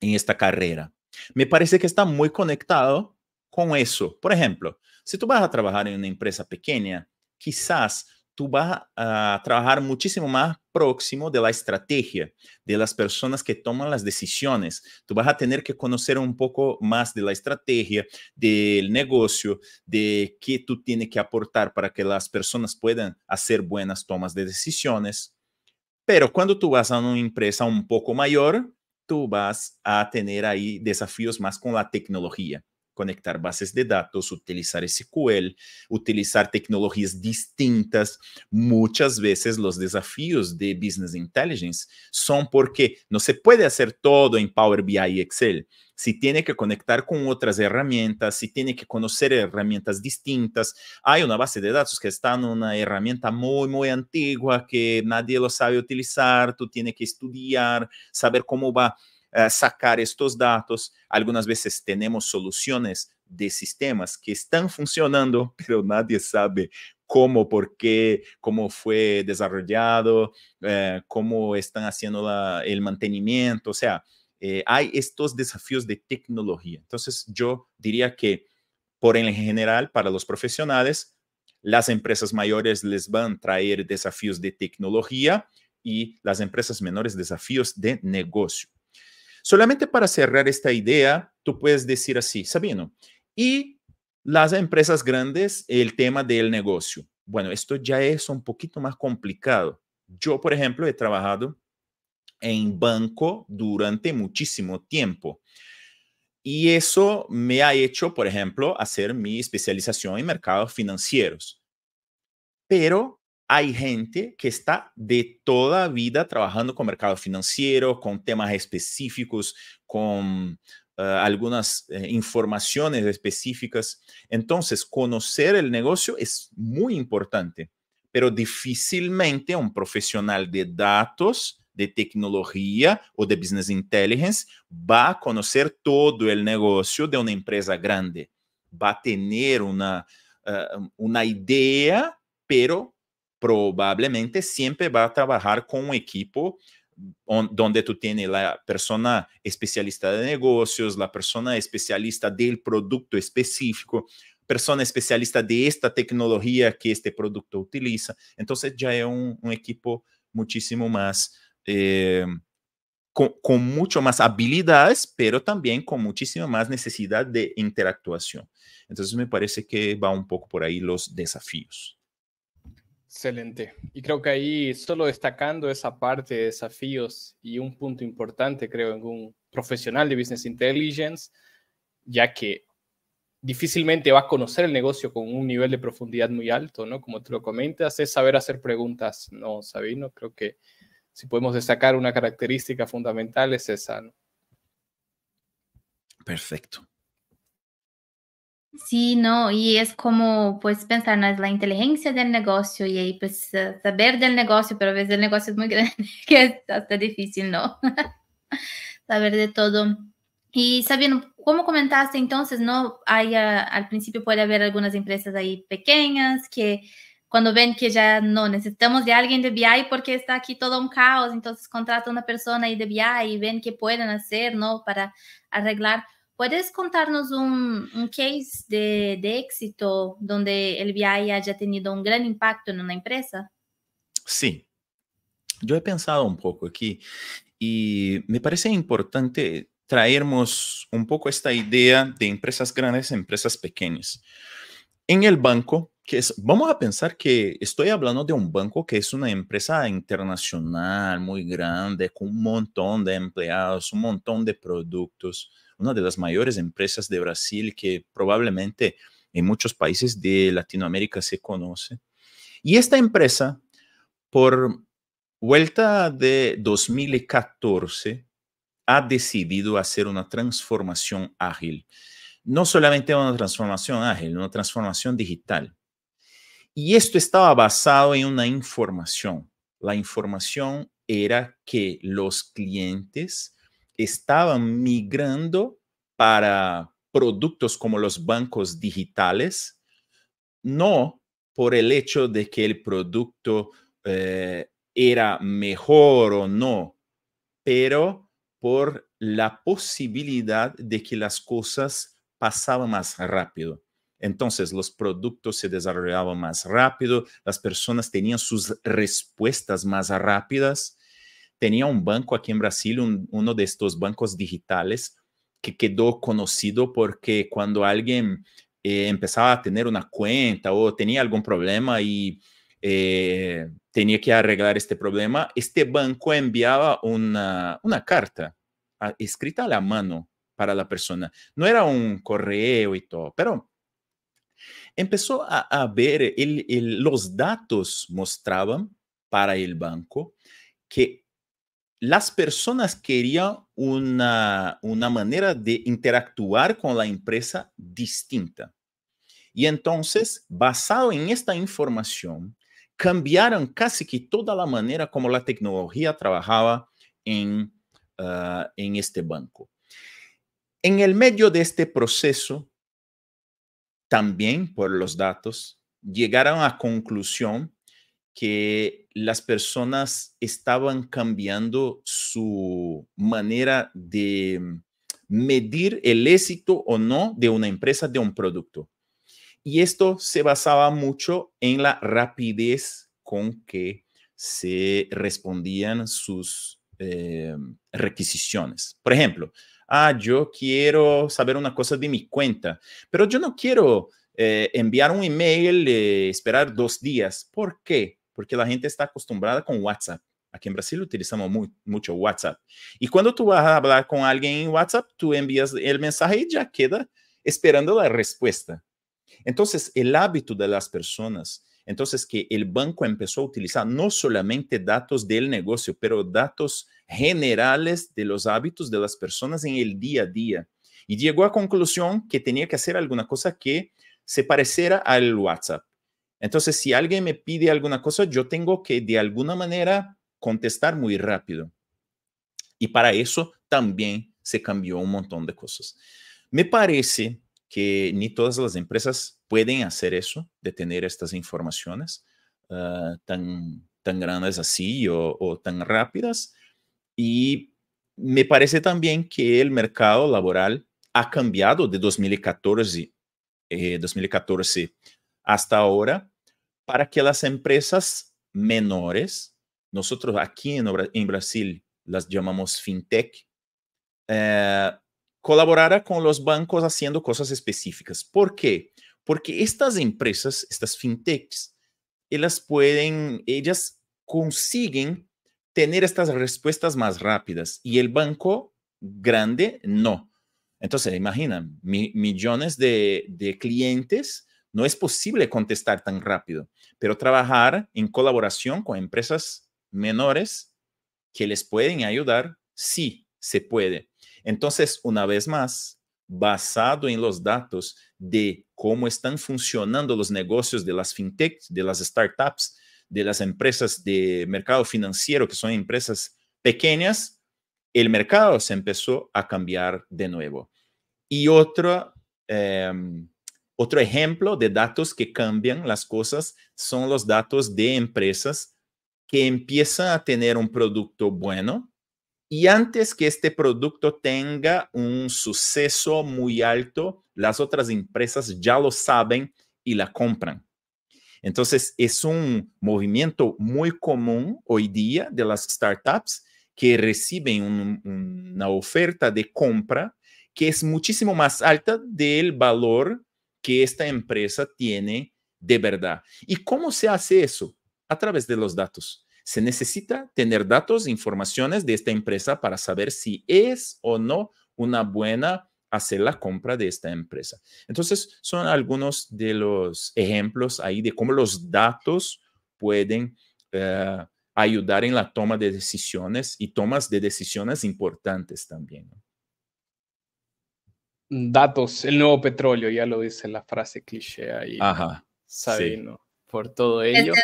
en esta carrera? Me parece que está muy conectado con eso. Por ejemplo, si tú vas a trabajar en una empresa pequeña, quizás tú vas a trabajar muchísimo más próximo de la estrategia, de las personas que toman las decisiones. Tú vas a tener que conocer un poco más de la estrategia, del negocio, de qué tú tienes que aportar para que las personas puedan hacer buenas tomas de decisiones. Pero cuando tú vas a una empresa un poco mayor, tú vas a tener ahí desafíos más con la tecnología conectar bases de datos, utilizar SQL, utilizar tecnologías distintas. Muchas veces los desafíos de Business Intelligence son porque no se puede hacer todo en Power BI y Excel. si tiene que conectar con otras herramientas, si tiene que conocer herramientas distintas. Hay una base de datos que está en una herramienta muy, muy antigua que nadie lo sabe utilizar, tú tienes que estudiar, saber cómo va. Eh, sacar estos datos. Algunas veces tenemos soluciones de sistemas que están funcionando, [laughs] pero nadie sabe cómo, por qué, cómo fue desarrollado, eh, cómo están haciendo el mantenimiento. O sea, eh, hay estos desafíos de tecnología. Entonces, yo diría que, por en general, para los profesionales, las empresas mayores les van a traer desafíos de tecnología y las empresas menores desafíos de negocio. Solamente para cerrar esta idea, tú puedes decir así, Sabino, y las empresas grandes, el tema del negocio. Bueno, esto ya es un poquito más complicado. Yo, por ejemplo, he trabajado en banco durante muchísimo tiempo. Y eso me ha hecho, por ejemplo, hacer mi especialización en mercados financieros. Pero hay gente que está de toda vida trabajando con mercado financiero, con temas específicos, con ah, algunas eh, informaciones específicas. Entonces, conocer el negocio es muy importante, pero difícilmente un profesional de datos, de tecnología o de business intelligence va a conocer todo el negocio de una empresa grande. Va a tener una ah, idea, pero probablemente siempre va a trabajar con un equipo donde tú tienes la persona especialista de negocios, la persona especialista del producto específico, persona especialista de esta tecnología que este producto utiliza. Entonces ya es un, equipo muchísimo más, eh, con, mucho más habilidades, pero también con muchísimo más necesidad de interactuación. Entonces me parece que va un poco por ahí los desafíos. Excelente. Y creo que ahí solo destacando esa parte de desafíos y un punto importante, creo, en un profesional de Business Intelligence, ya que difícilmente va a conocer el negocio con un nivel de profundidad muy alto, ¿no? Como tú lo comentas, es saber hacer preguntas, ¿no, Sabino? Creo que si podemos destacar una característica fundamental es esa, ¿no? Perfecto. sim não e é como pues pensar na inteligência do negócio negocio aí ahí saber do negocio, mas a veces o negocio é muito [laughs] grande que é até difícil, não [laughs] saber de todo. e sabendo como comentaste então ¿no? Hay, a, ah, al principio puede haber empresas aí pequenas que quando vêem que já não necessitamos de alguém de BI porque está aqui todo um caos, então contratam uma pessoa aí de BI e ven que podem fazer não Para arreglar. ¿Puedes contarnos un, un case de, éxito donde el BI haya tenido un gran impacto en una empresa? Sí. Yo he pensado un poco aquí y me parece importante traernos un poco esta idea de empresas grandes, empresas pequeñas. En el banco, vamos a pensar que estoy hablando de un banco que es una empresa internacional muy grande, con un montón de empleados, un montón de productos, una de las mayores empresas de Brasil que probablemente en muchos países de Latinoamérica se conoce. Y esta empresa, por vuelta de 2014, ha decidido hacer una transformación ágil. No solamente una transformación ágil, una transformación digital y esto estaba basado en una información. La información era que los clientes estaban migrando para productos como los bancos digitales, no por el hecho de que el producto eh, era mejor o no, pero por la posibilidad de que las cosas pasaban más rápido. Entonces los productos se desarrollaban más rápido, las personas tenían sus respuestas más rápidas. Tenía un banco aquí en Brasil, uno de estos bancos digitales que quedó conocido porque cuando alguien eh, empezaba a tener una cuenta o tenía algún problema y eh, tenía que arreglar este problema, este banco enviaba una, carta ah, escrita a la mano para la persona. No era un correo y todo, pero empezó a, ver, los datos mostraban para el banco que las personas querían una, una manera de interactuar con la empresa distinta. Y entonces, basado en esta información, cambiaron casi que toda la manera como la tecnología trabajaba en, ah, en este banco. En el medio de este proceso, también por los datos, llegaron a conclusión que las personas estaban cambiando su manera de mm, medir el éxito o no de una empresa, de un producto. Y esto se basaba mucho en la rapidez con que se respondían sus eh, requisiciones. Por ejemplo, ah, yo quiero saber una cosa de mi cuenta, pero yo no quiero eh, enviar un email, eh, esperar dos días. ¿Por qué? Porque la gente está acostumbrada con WhatsApp. Aquí en Brasil utilizamos muy, mucho WhatsApp. Y cuando tú vas a hablar con alguien en WhatsApp, tú envías el mensaje y ya queda esperando la respuesta. Entonces, el hábito de las personas entonces, que el banco empezó a utilizar no solamente datos del negocio, pero datos generales de los hábitos de las personas en el día a día. Y llegó a conclusión que tenía que hacer alguna cosa que se pareciera al WhatsApp. Entonces, si alguien me pide alguna cosa, yo tengo que de alguna manera contestar muy rápido. Y para eso también se cambió un montón de cosas. Me parece que ni todas las empresas pueden hacer eso, de tener estas informaciones ah, tan, tan grandes así o, tan rápidas. Y me parece también que el mercado laboral ha cambiado de 2014, 2014 eh, hasta ahora para que las empresas menores, nosotros aquí en, en Brasil las llamamos fintech, eh, colaborara con los bancos haciendo cosas específicas. Por qué? Porque estas empresas, estas fintechs, ellas pueden, ellas consiguen tener estas respuestas más rápidas Y el banco grande no. Entonces, imagina, millones de clientes No es posible contestar tan rápido, pero trabajar en colaboración con empresas menores que les pueden ayudar, sí se puede. Entonces, una vez más, basado en los datos de cómo están funcionando los negocios de las fintechs, de las startups, de las empresas de mercado financiero, que son empresas pequeñas, el mercado se empezó a cambiar de nuevo. Y otro, em, otro ejemplo de datos que cambian las cosas son los datos de empresas que empiezan a tener un producto bueno, y antes que este producto tenga un suceso muy alto, las otras empresas ya lo saben y la compran. Entonces, es un movimiento muy común hoy día de las startups que reciben una oferta de compra que es muchísimo más alta del valor que esta empresa tiene de verdad. ¿Y cómo se hace eso? A través de los datos. Se necesita tener datos, e informaciones de esta empresa para saber si es o no una buena hacer la compra de esta empresa. Entonces, son algunos de los ejemplos ahí de cómo los datos pueden eh, ayudar en la toma de decisiones y tomas de decisiones importantes también. Datos, el nuevo petróleo, ya lo dice la frase cliché ahí. Ajá. Sabino por todo ello.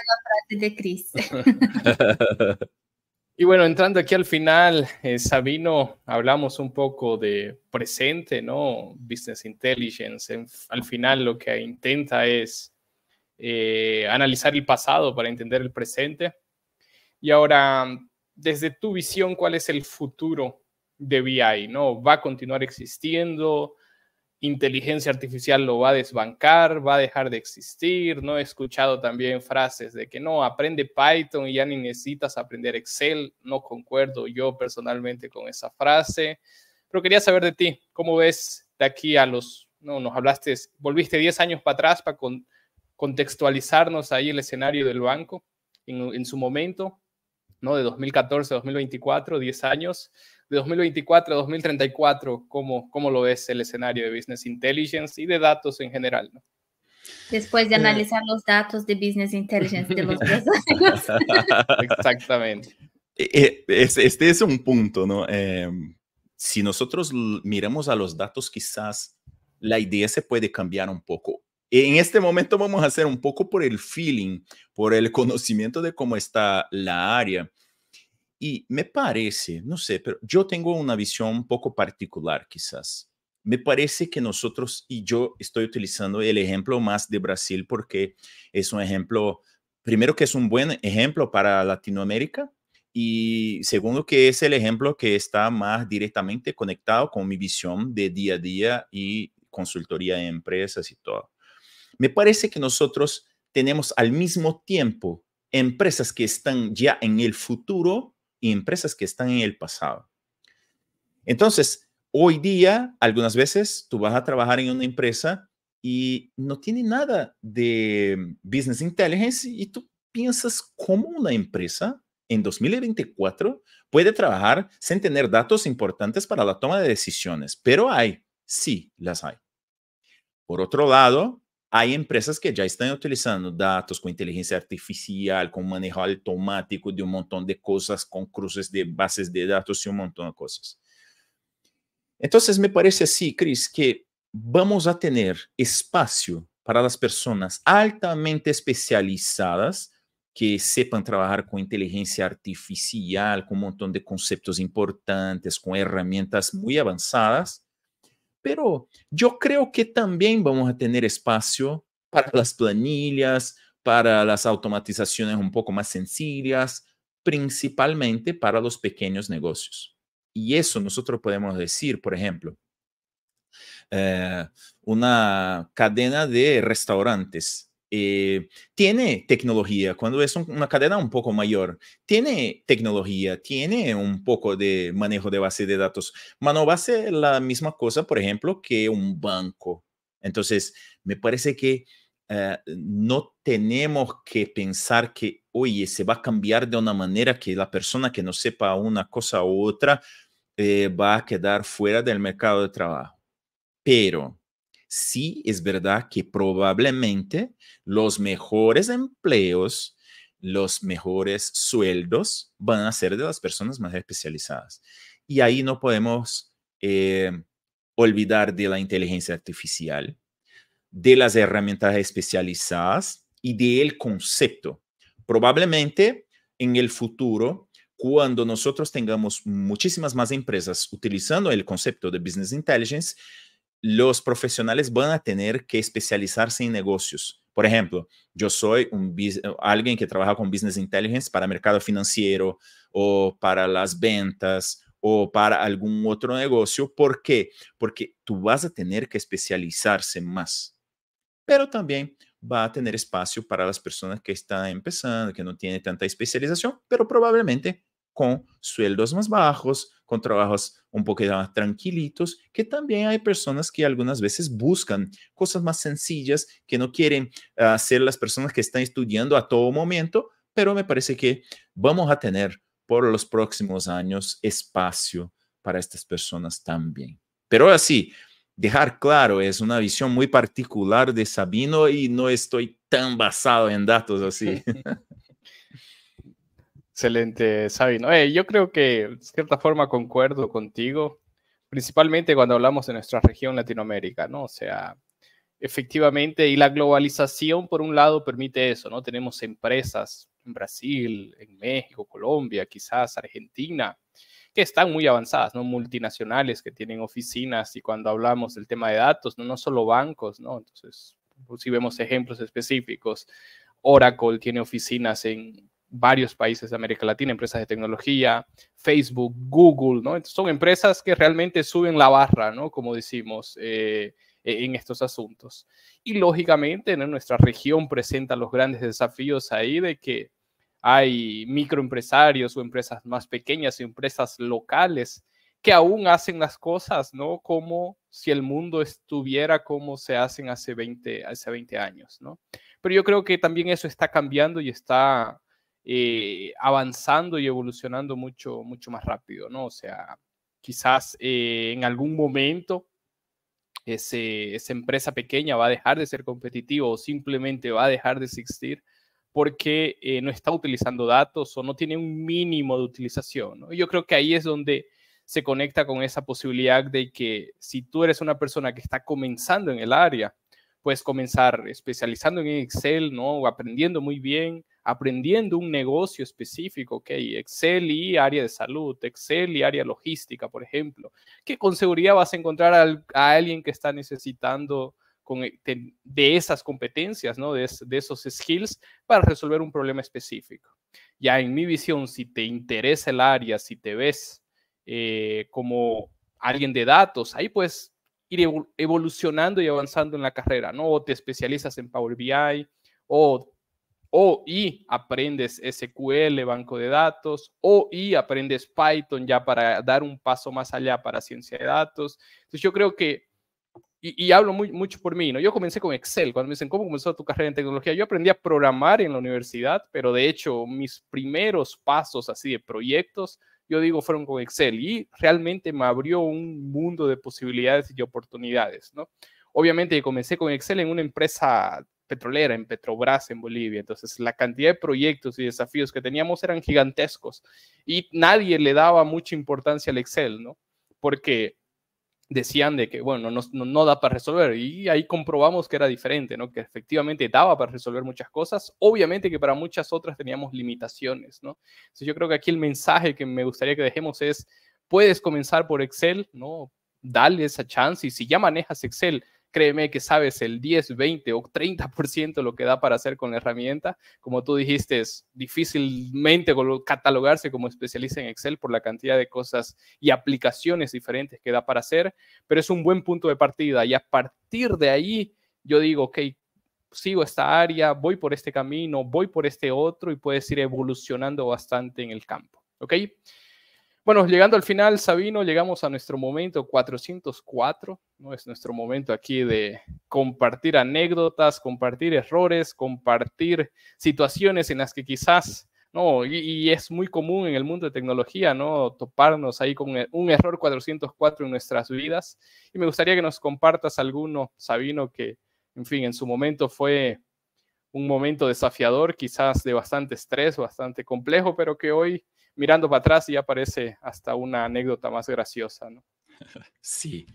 de [laughs] [laughs] y bueno, entrando aquí al final, eh, Sabino, hablamos un poco de presente, ¿no? Business Intelligence. al final lo que intenta es eh, analizar el pasado para entender el presente. Y ahora, desde tu visión, ¿cuál es el futuro de BI? ¿No? ¿Va a continuar existiendo? inteligencia artificial lo va a desbancar, va a dejar de existir. No he escuchado también frases de que no, aprende Python y ya ni necesitas aprender Excel. No concuerdo yo personalmente con esa frase. Pero quería saber de ti, ¿cómo ves de aquí a los, no, nos hablaste, volviste 10 años para atrás para con, contextualizarnos ahí el escenario del banco en, su momento, ¿no? De 2014 a 2024, 10 años de 2024 a 2034, ¿cómo, cómo lo ves el escenario de Business Intelligence y de datos en general? Después de eh. analizar los datos de Business Intelligence de los [laughs] dos años. Exactamente. Eh, eh, este es un punto, ¿no? Em, si nosotros miramos a los datos, quizás la idea se puede cambiar un poco. En este momento vamos a hacer un poco por el feeling, por el conocimiento de cómo está la área, y me parece, no sé, pero yo tengo una visión un poco particular quizás. Me parece que nosotros, y yo estoy utilizando el ejemplo más de Brasil porque es un ejemplo, primero que es un buen ejemplo para Latinoamérica y segundo que es el ejemplo que está más directamente conectado con mi visión de día a día y consultoría de empresas y todo. Me parece que nosotros tenemos al mismo tiempo empresas que están ya en el futuro y empresas que están en el pasado. Entonces, hoy día, algunas veces tú vas a trabajar en una empresa y no tiene nada de business intelligence y tú piensas cómo una empresa en 2024 puede trabajar sin tener datos importantes para la toma de decisiones, pero hay, sí, las hay. Por otro lado, hay empresas que ya están utilizando datos con inteligencia artificial, con manejo automático de un montón de cosas, con cruces de bases de datos y un montón de cosas. Entonces, me parece así, Cris, que vamos a tener espacio para las personas altamente especializadas que sepan trabajar con inteligencia artificial, con un montón de conceptos importantes, con herramientas muy avanzadas. Pero yo creo que también vamos a tener espacio para las planillas, para las automatizaciones un poco más sencillas, principalmente para los pequeños negocios. Y eso nosotros podemos decir, por ejemplo, eh, una cadena de restaurantes eh, tiene tecnología, cuando es una cadena un poco mayor, tiene tecnología, tiene un poco de manejo de base de datos, pero no va a ser la misma cosa, por ejemplo, que un banco. Entonces, me parece que eh, no tenemos que pensar que, oye, se va a cambiar de una manera que la persona que no sepa una cosa u otra eh, va a quedar fuera del mercado de trabajo. Pero sí es verdad que probablemente los mejores empleos, los mejores sueldos van a ser de las personas más especializadas. Y ahí no podemos eh, olvidar de la inteligencia artificial, de las herramientas especializadas y del concepto. Probablemente en el futuro, cuando nosotros tengamos muchísimas más empresas utilizando el concepto de Business Intelligence, los profesionales van a tener que especializarse en negocios. Por ejemplo, yo soy eh, alguien que trabaja con business intelligence para mercado financiero o para las ventas o para algún otro negocio. ¿Por qué? Porque tú vas a tener que especializarse más, pero también va a tener espacio para las personas que están empezando, que no tienen tanta especialización, pero probablemente con sueldos más bajos, con trabajos un poquito más tranquilitos, que también hay personas que algunas veces buscan cosas más sencillas, que no quieren hacer ah, las personas que están estudiando a todo momento, pero me parece que vamos a tener por los próximos años espacio para estas personas también. Pero así, dejar claro, es una visión muy particular de Sabino y no estoy tan basado en datos así. [laughs] Excelente, Sabino. Eh, yo creo que de cierta forma concuerdo contigo, principalmente cuando hablamos de nuestra región Latinoamérica, ¿no? O sea, efectivamente, y la globalización, por un lado, permite eso, ¿no? Tenemos empresas en Brasil, en México, Colombia, quizás Argentina, que están muy avanzadas, ¿no? Multinacionales que tienen oficinas y cuando hablamos del tema de datos, no, no solo bancos, ¿no? Entonces, pues, si vemos ejemplos específicos, Oracle tiene oficinas en varios países de América Latina, empresas de tecnología, Facebook, Google, ¿no? son empresas que realmente suben la barra, ¿no? Como decimos. Eh, e-, en estos asuntos. Y lógicamente, en nuestra región presenta los grandes desafíos ahí de que hay microempresarios o empresas más pequeñas, empresas locales que aún hacen las cosas, ¿no? Como si el mundo estuviera como se hacen hace 20, hace 20 años, ¿no? Pero yo creo que también eso está cambiando y está eh, avanzando y evolucionando mucho, mucho más rápido, ¿no? O sea, quizás eh, en algún momento ese, esa empresa pequeña va a dejar de ser competitiva o simplemente va a dejar de existir porque eh, no está utilizando datos o no tiene un mínimo de utilización. ¿no? Yo creo que ahí es donde se conecta con esa posibilidad de que si tú eres una persona que está comenzando en el área, puedes comenzar especializando en Excel, ¿no? O aprendiendo muy bien, aprendiendo un negocio específico, okay, Excel y área de salud, Excel y área logística, por ejemplo, que con seguridad vas a encontrar a alguien que está necesitando e, de, esas competencias, ¿no? De, esos skills para resolver un problema específico. Ya en mi visión, si te interesa el área, si te ves eh, como alguien de datos, ahí pues ir evolucionando y avanzando en la carrera, ¿no? O te especializas en Power BI, o o y aprendes SQL, banco de datos, o y aprendes Python ya para dar un paso más allá para ciencia de datos. Entonces yo creo que, y, hablo muy, mucho por mí, ¿no? yo comencé con Excel, cuando me dicen, ¿cómo comenzó tu carrera en tecnología? Yo aprendí a programar en la universidad, pero de hecho mis primeros pasos así de proyectos, yo digo, fueron con Excel y realmente me abrió un mundo de posibilidades y oportunidades, ¿no? Obviamente comencé con Excel en una empresa petrolera, en Petrobras, en Bolivia. Entonces, la cantidad de proyectos y desafíos que teníamos eran gigantescos y nadie le daba mucha importancia al Excel, ¿no? Porque decían de que, bueno, no, no, da para resolver. Y ahí comprobamos que era diferente, ¿no? Que efectivamente daba para resolver muchas cosas. Obviamente que para muchas otras teníamos limitaciones, ¿no? Entonces yo creo que aquí el mensaje que me gustaría que dejemos es, puedes comenzar por Excel, ¿no? Dale esa chance y si ya manejas Excel, créeme que sabes el 10, 20 o 30% lo que da para hacer con la herramienta. Como tú dijiste, es difícilmente catalogarse como especialista en Excel por la cantidad de cosas y aplicaciones diferentes que da para hacer, pero es un buen punto de partida y a partir de ahí yo digo, ok, sigo esta área, voy por este camino, voy por este otro y puedes ir evolucionando bastante en el campo. ¿Ok? Bueno, llegando al final, Sabino, llegamos a nuestro momento 404, ¿no? Es nuestro momento aquí de compartir anécdotas, compartir errores, compartir situaciones en las que quizás, ¿no? Y, es muy común en el mundo de tecnología, ¿no? Toparnos ahí con e-, un error 404 en nuestras vidas. Y me gustaría que nos compartas alguno, Sabino, que, en fin, en su momento fue un momento desafiador, quizás de bastante estrés, bastante complejo, pero que hoy mirando para atrás y ya aparece hasta una anécdota más graciosa, ¿no? [laughs] Sí.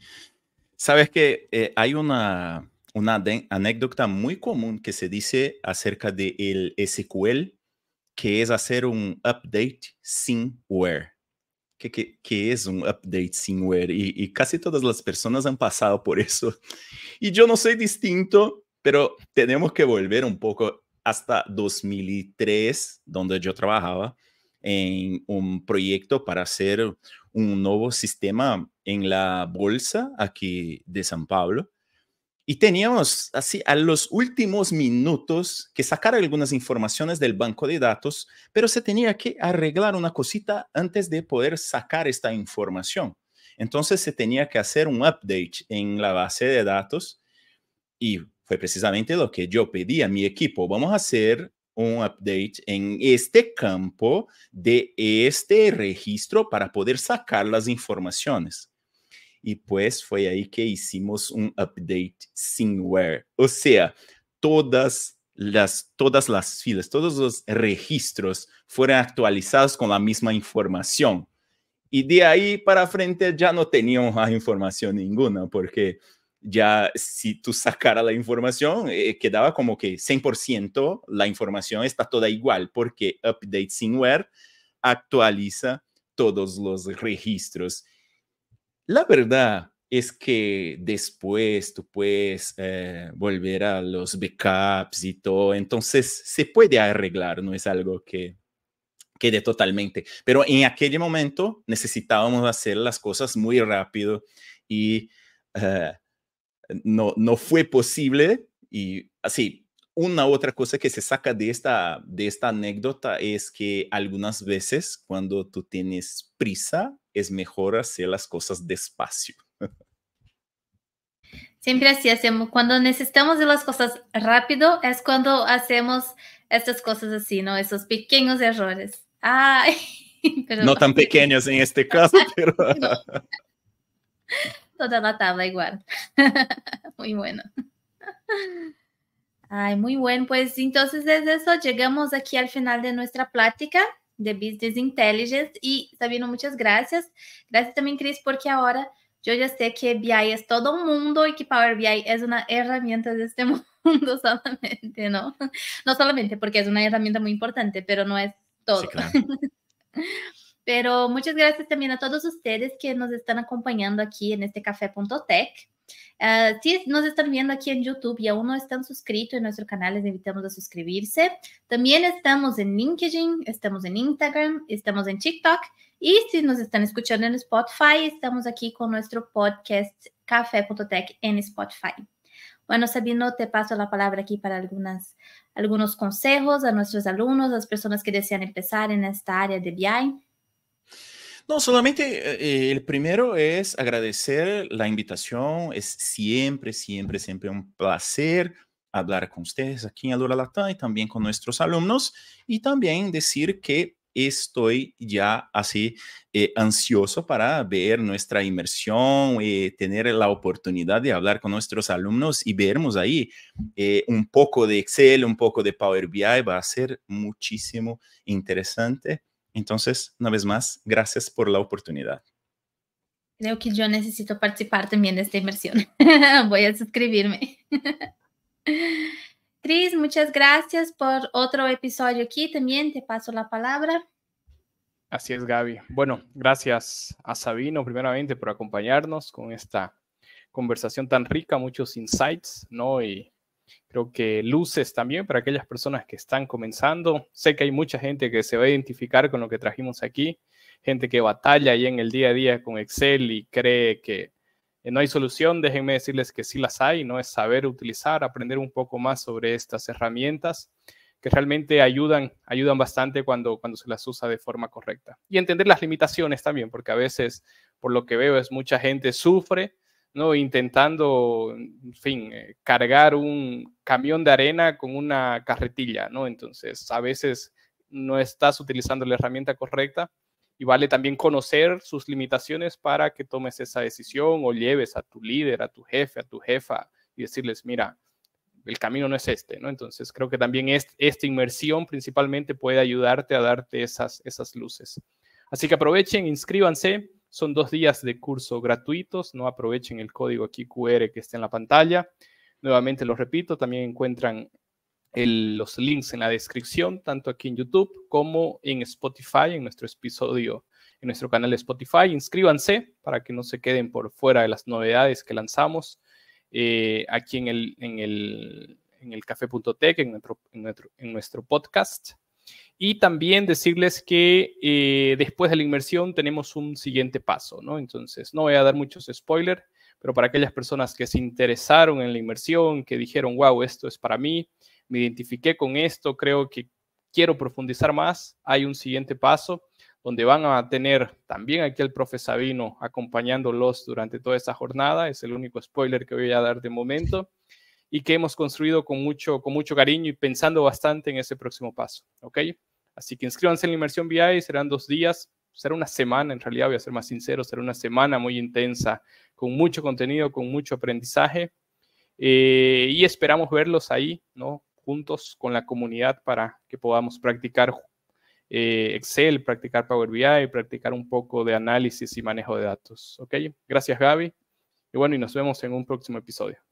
Sabes que eh, hay una, una anécdota muy común que se dice acerca del el SQL, que es hacer un update sin where. Que, que, es un update sin where y, y, casi todas las personas han pasado por eso. [laughs] Y yo no soy distinto, pero tenemos que volver un poco hasta 2003, donde yo trabajaba, en un proyecto para hacer un nuevo sistema en la bolsa aquí de San Pablo. Y teníamos así a los últimos minutos que sacar algunas informaciones del banco de datos, pero se tenía que arreglar una cosita antes de poder sacar esta información. Entonces se tenía que hacer un update en la base de datos y fue precisamente lo que yo pedí a mi equipo. Vamos a hacer un update en este campo de este registro para poder sacar las informaciones. Y pues fue ahí que hicimos un update sin where, o sea, todas las, todas las filas, todos los registros fueron actualizados con la misma información. Y de ahí para frente ya no teníamos [laughs] más información ninguna, porque ya si tú sacara la información, eh, quedaba como que 100% la información está toda igual porque Update Sinware actualiza todos los registros. La verdad es que después tú puedes eh, volver a los backups y todo, entonces se puede arreglar, no es algo que quede totalmente, pero en aquel momento necesitábamos hacer las cosas muy rápido y... Eh, no, fue posible. Y así, una otra cosa que se saca de esta, de esta anécdota es que algunas veces cuando tú tienes prisa, es mejor hacer las cosas despacio. [laughs] Siempre así hacemos. Cuando necesitamos de las cosas rápido es cuando hacemos estas cosas así, ¿no? Esos pequeños errores. [laughs] No tan pequeños en este caso, [laughs] pero toda la tabla igual. [laughs] muy bueno. Ay, muy bueno. Pues entonces es eso. Llegamos aquí al final de nuestra plática de Business Intelligence. Y Sabino, muchas gracias. Gracias también, Cris, porque ahora yo ya sé que BI es todo un mundo y que Power BI es una herramienta de este [laughs] mundo solamente, ¿no? No solamente porque es una herramienta muy importante, pero no es todo. [laughs] Pero muchas gracias también a todos ustedes que nos están acompañando aquí en este café.tech. Ah, si nos están viendo aquí en YouTube y aún no están suscritos en nuestro canal, les invitamos a suscribirse. También estamos en LinkedIn, estamos en Instagram, estamos en TikTok y si nos están escuchando en Spotify, estamos aquí con nuestro podcast café.tech en Spotify. Bueno, Sabino, te paso la palabra aquí para algunas, algunos consejos a nuestros alumnos, a las personas que desean empezar en esta área de BI. No, solamente eh, el primero es agradecer la invitación. Es siempre, siempre, siempre un placer hablar con ustedes aquí en Alura Latam y también con nuestros alumnos. Y también decir que estoy ya así eh, ansioso para ver nuestra inmersión, y eh, tener la oportunidad de hablar con nuestros alumnos y vermos ahí un poco de Excel, un poco de Power BI. Va a ser muchísimo interesante entonces, una vez más, gracias por la oportunidad. Creo que yo necesito participar también de esta inversión. [laughs] Voy a suscribirme. Tris, [laughs] muchas gracias por otro episodio aquí. También te paso la palabra. Así es, Gaby. Bueno, gracias a Sabino primeramente por acompañarnos con esta conversación tan rica, muchos insights, ¿no? Y creo que luces también para aquellas personas que están comenzando. Sé que hay mucha gente que se va a identificar con lo que trajimos aquí, gente que batalla ahí en el día a día con Excel y cree que eh, no hay solución. Déjenme decirles que sí las hay, no es saber utilizar, aprender un poco más sobre estas herramientas que realmente ayudan, ayudan bastante cuando, cuando se las usa de forma correcta. Y entender las limitaciones también, porque a veces, por lo que veo, es mucha gente sufre intentando, en fin, eh, cargar un camión de arena con una carretilla, ¿no? Entonces, a veces no estás utilizando la herramienta correcta y vale también conocer sus limitaciones para que tomes esa decisión o lleves a tu líder, a tu jefe, a tu jefa y decirles, mira, el camino no es este, ¿no? Entonces, creo que también esta inmersión principalmente puede ayudarte a darte esas, esas luces. Así que aprovechen, inscríbanse son dos días de curso gratuitos, no aprovechen el código aquí QR que está en la pantalla. Nuevamente lo repito, también encuentran los links en la descripción, tanto aquí en YouTube como en Spotify, en nuestro episodio, en nuestro canal de Spotify. Inscríbanse para que no se queden por fuera de las novedades que lanzamos eh, aquí en el, en el, en el café.tech, en, nuestro, en nuestro podcast. Y también decirles que eh, después de la inmersión tenemos un siguiente paso, ¿no? Entonces, no voy a dar muchos spoilers, pero para aquellas personas que se interesaron en la inmersión, que dijeron, wow, esto es para mí, me identifiqué con esto, creo que quiero profundizar más, hay un siguiente paso donde van a tener también aquí al profe Sabino acompañándolos durante toda esa jornada. Es el único spoiler que voy a dar de momento y que hemos construido con mucho, con mucho cariño y pensando bastante en ese próximo paso. ¿ok? Así que inscríbanse en la inmersión BI, serán dos días, será una semana en realidad, voy a ser más sincero, será una semana muy intensa, con mucho contenido, con mucho aprendizaje. Eh, y esperamos verlos ahí, ¿no? Juntos con la comunidad para que podamos practicar eh, Excel, practicar Power BI, practicar un poco de análisis y manejo de datos. ¿Ok? Gracias, Gaby. Y bueno, y nos vemos en un próximo episodio.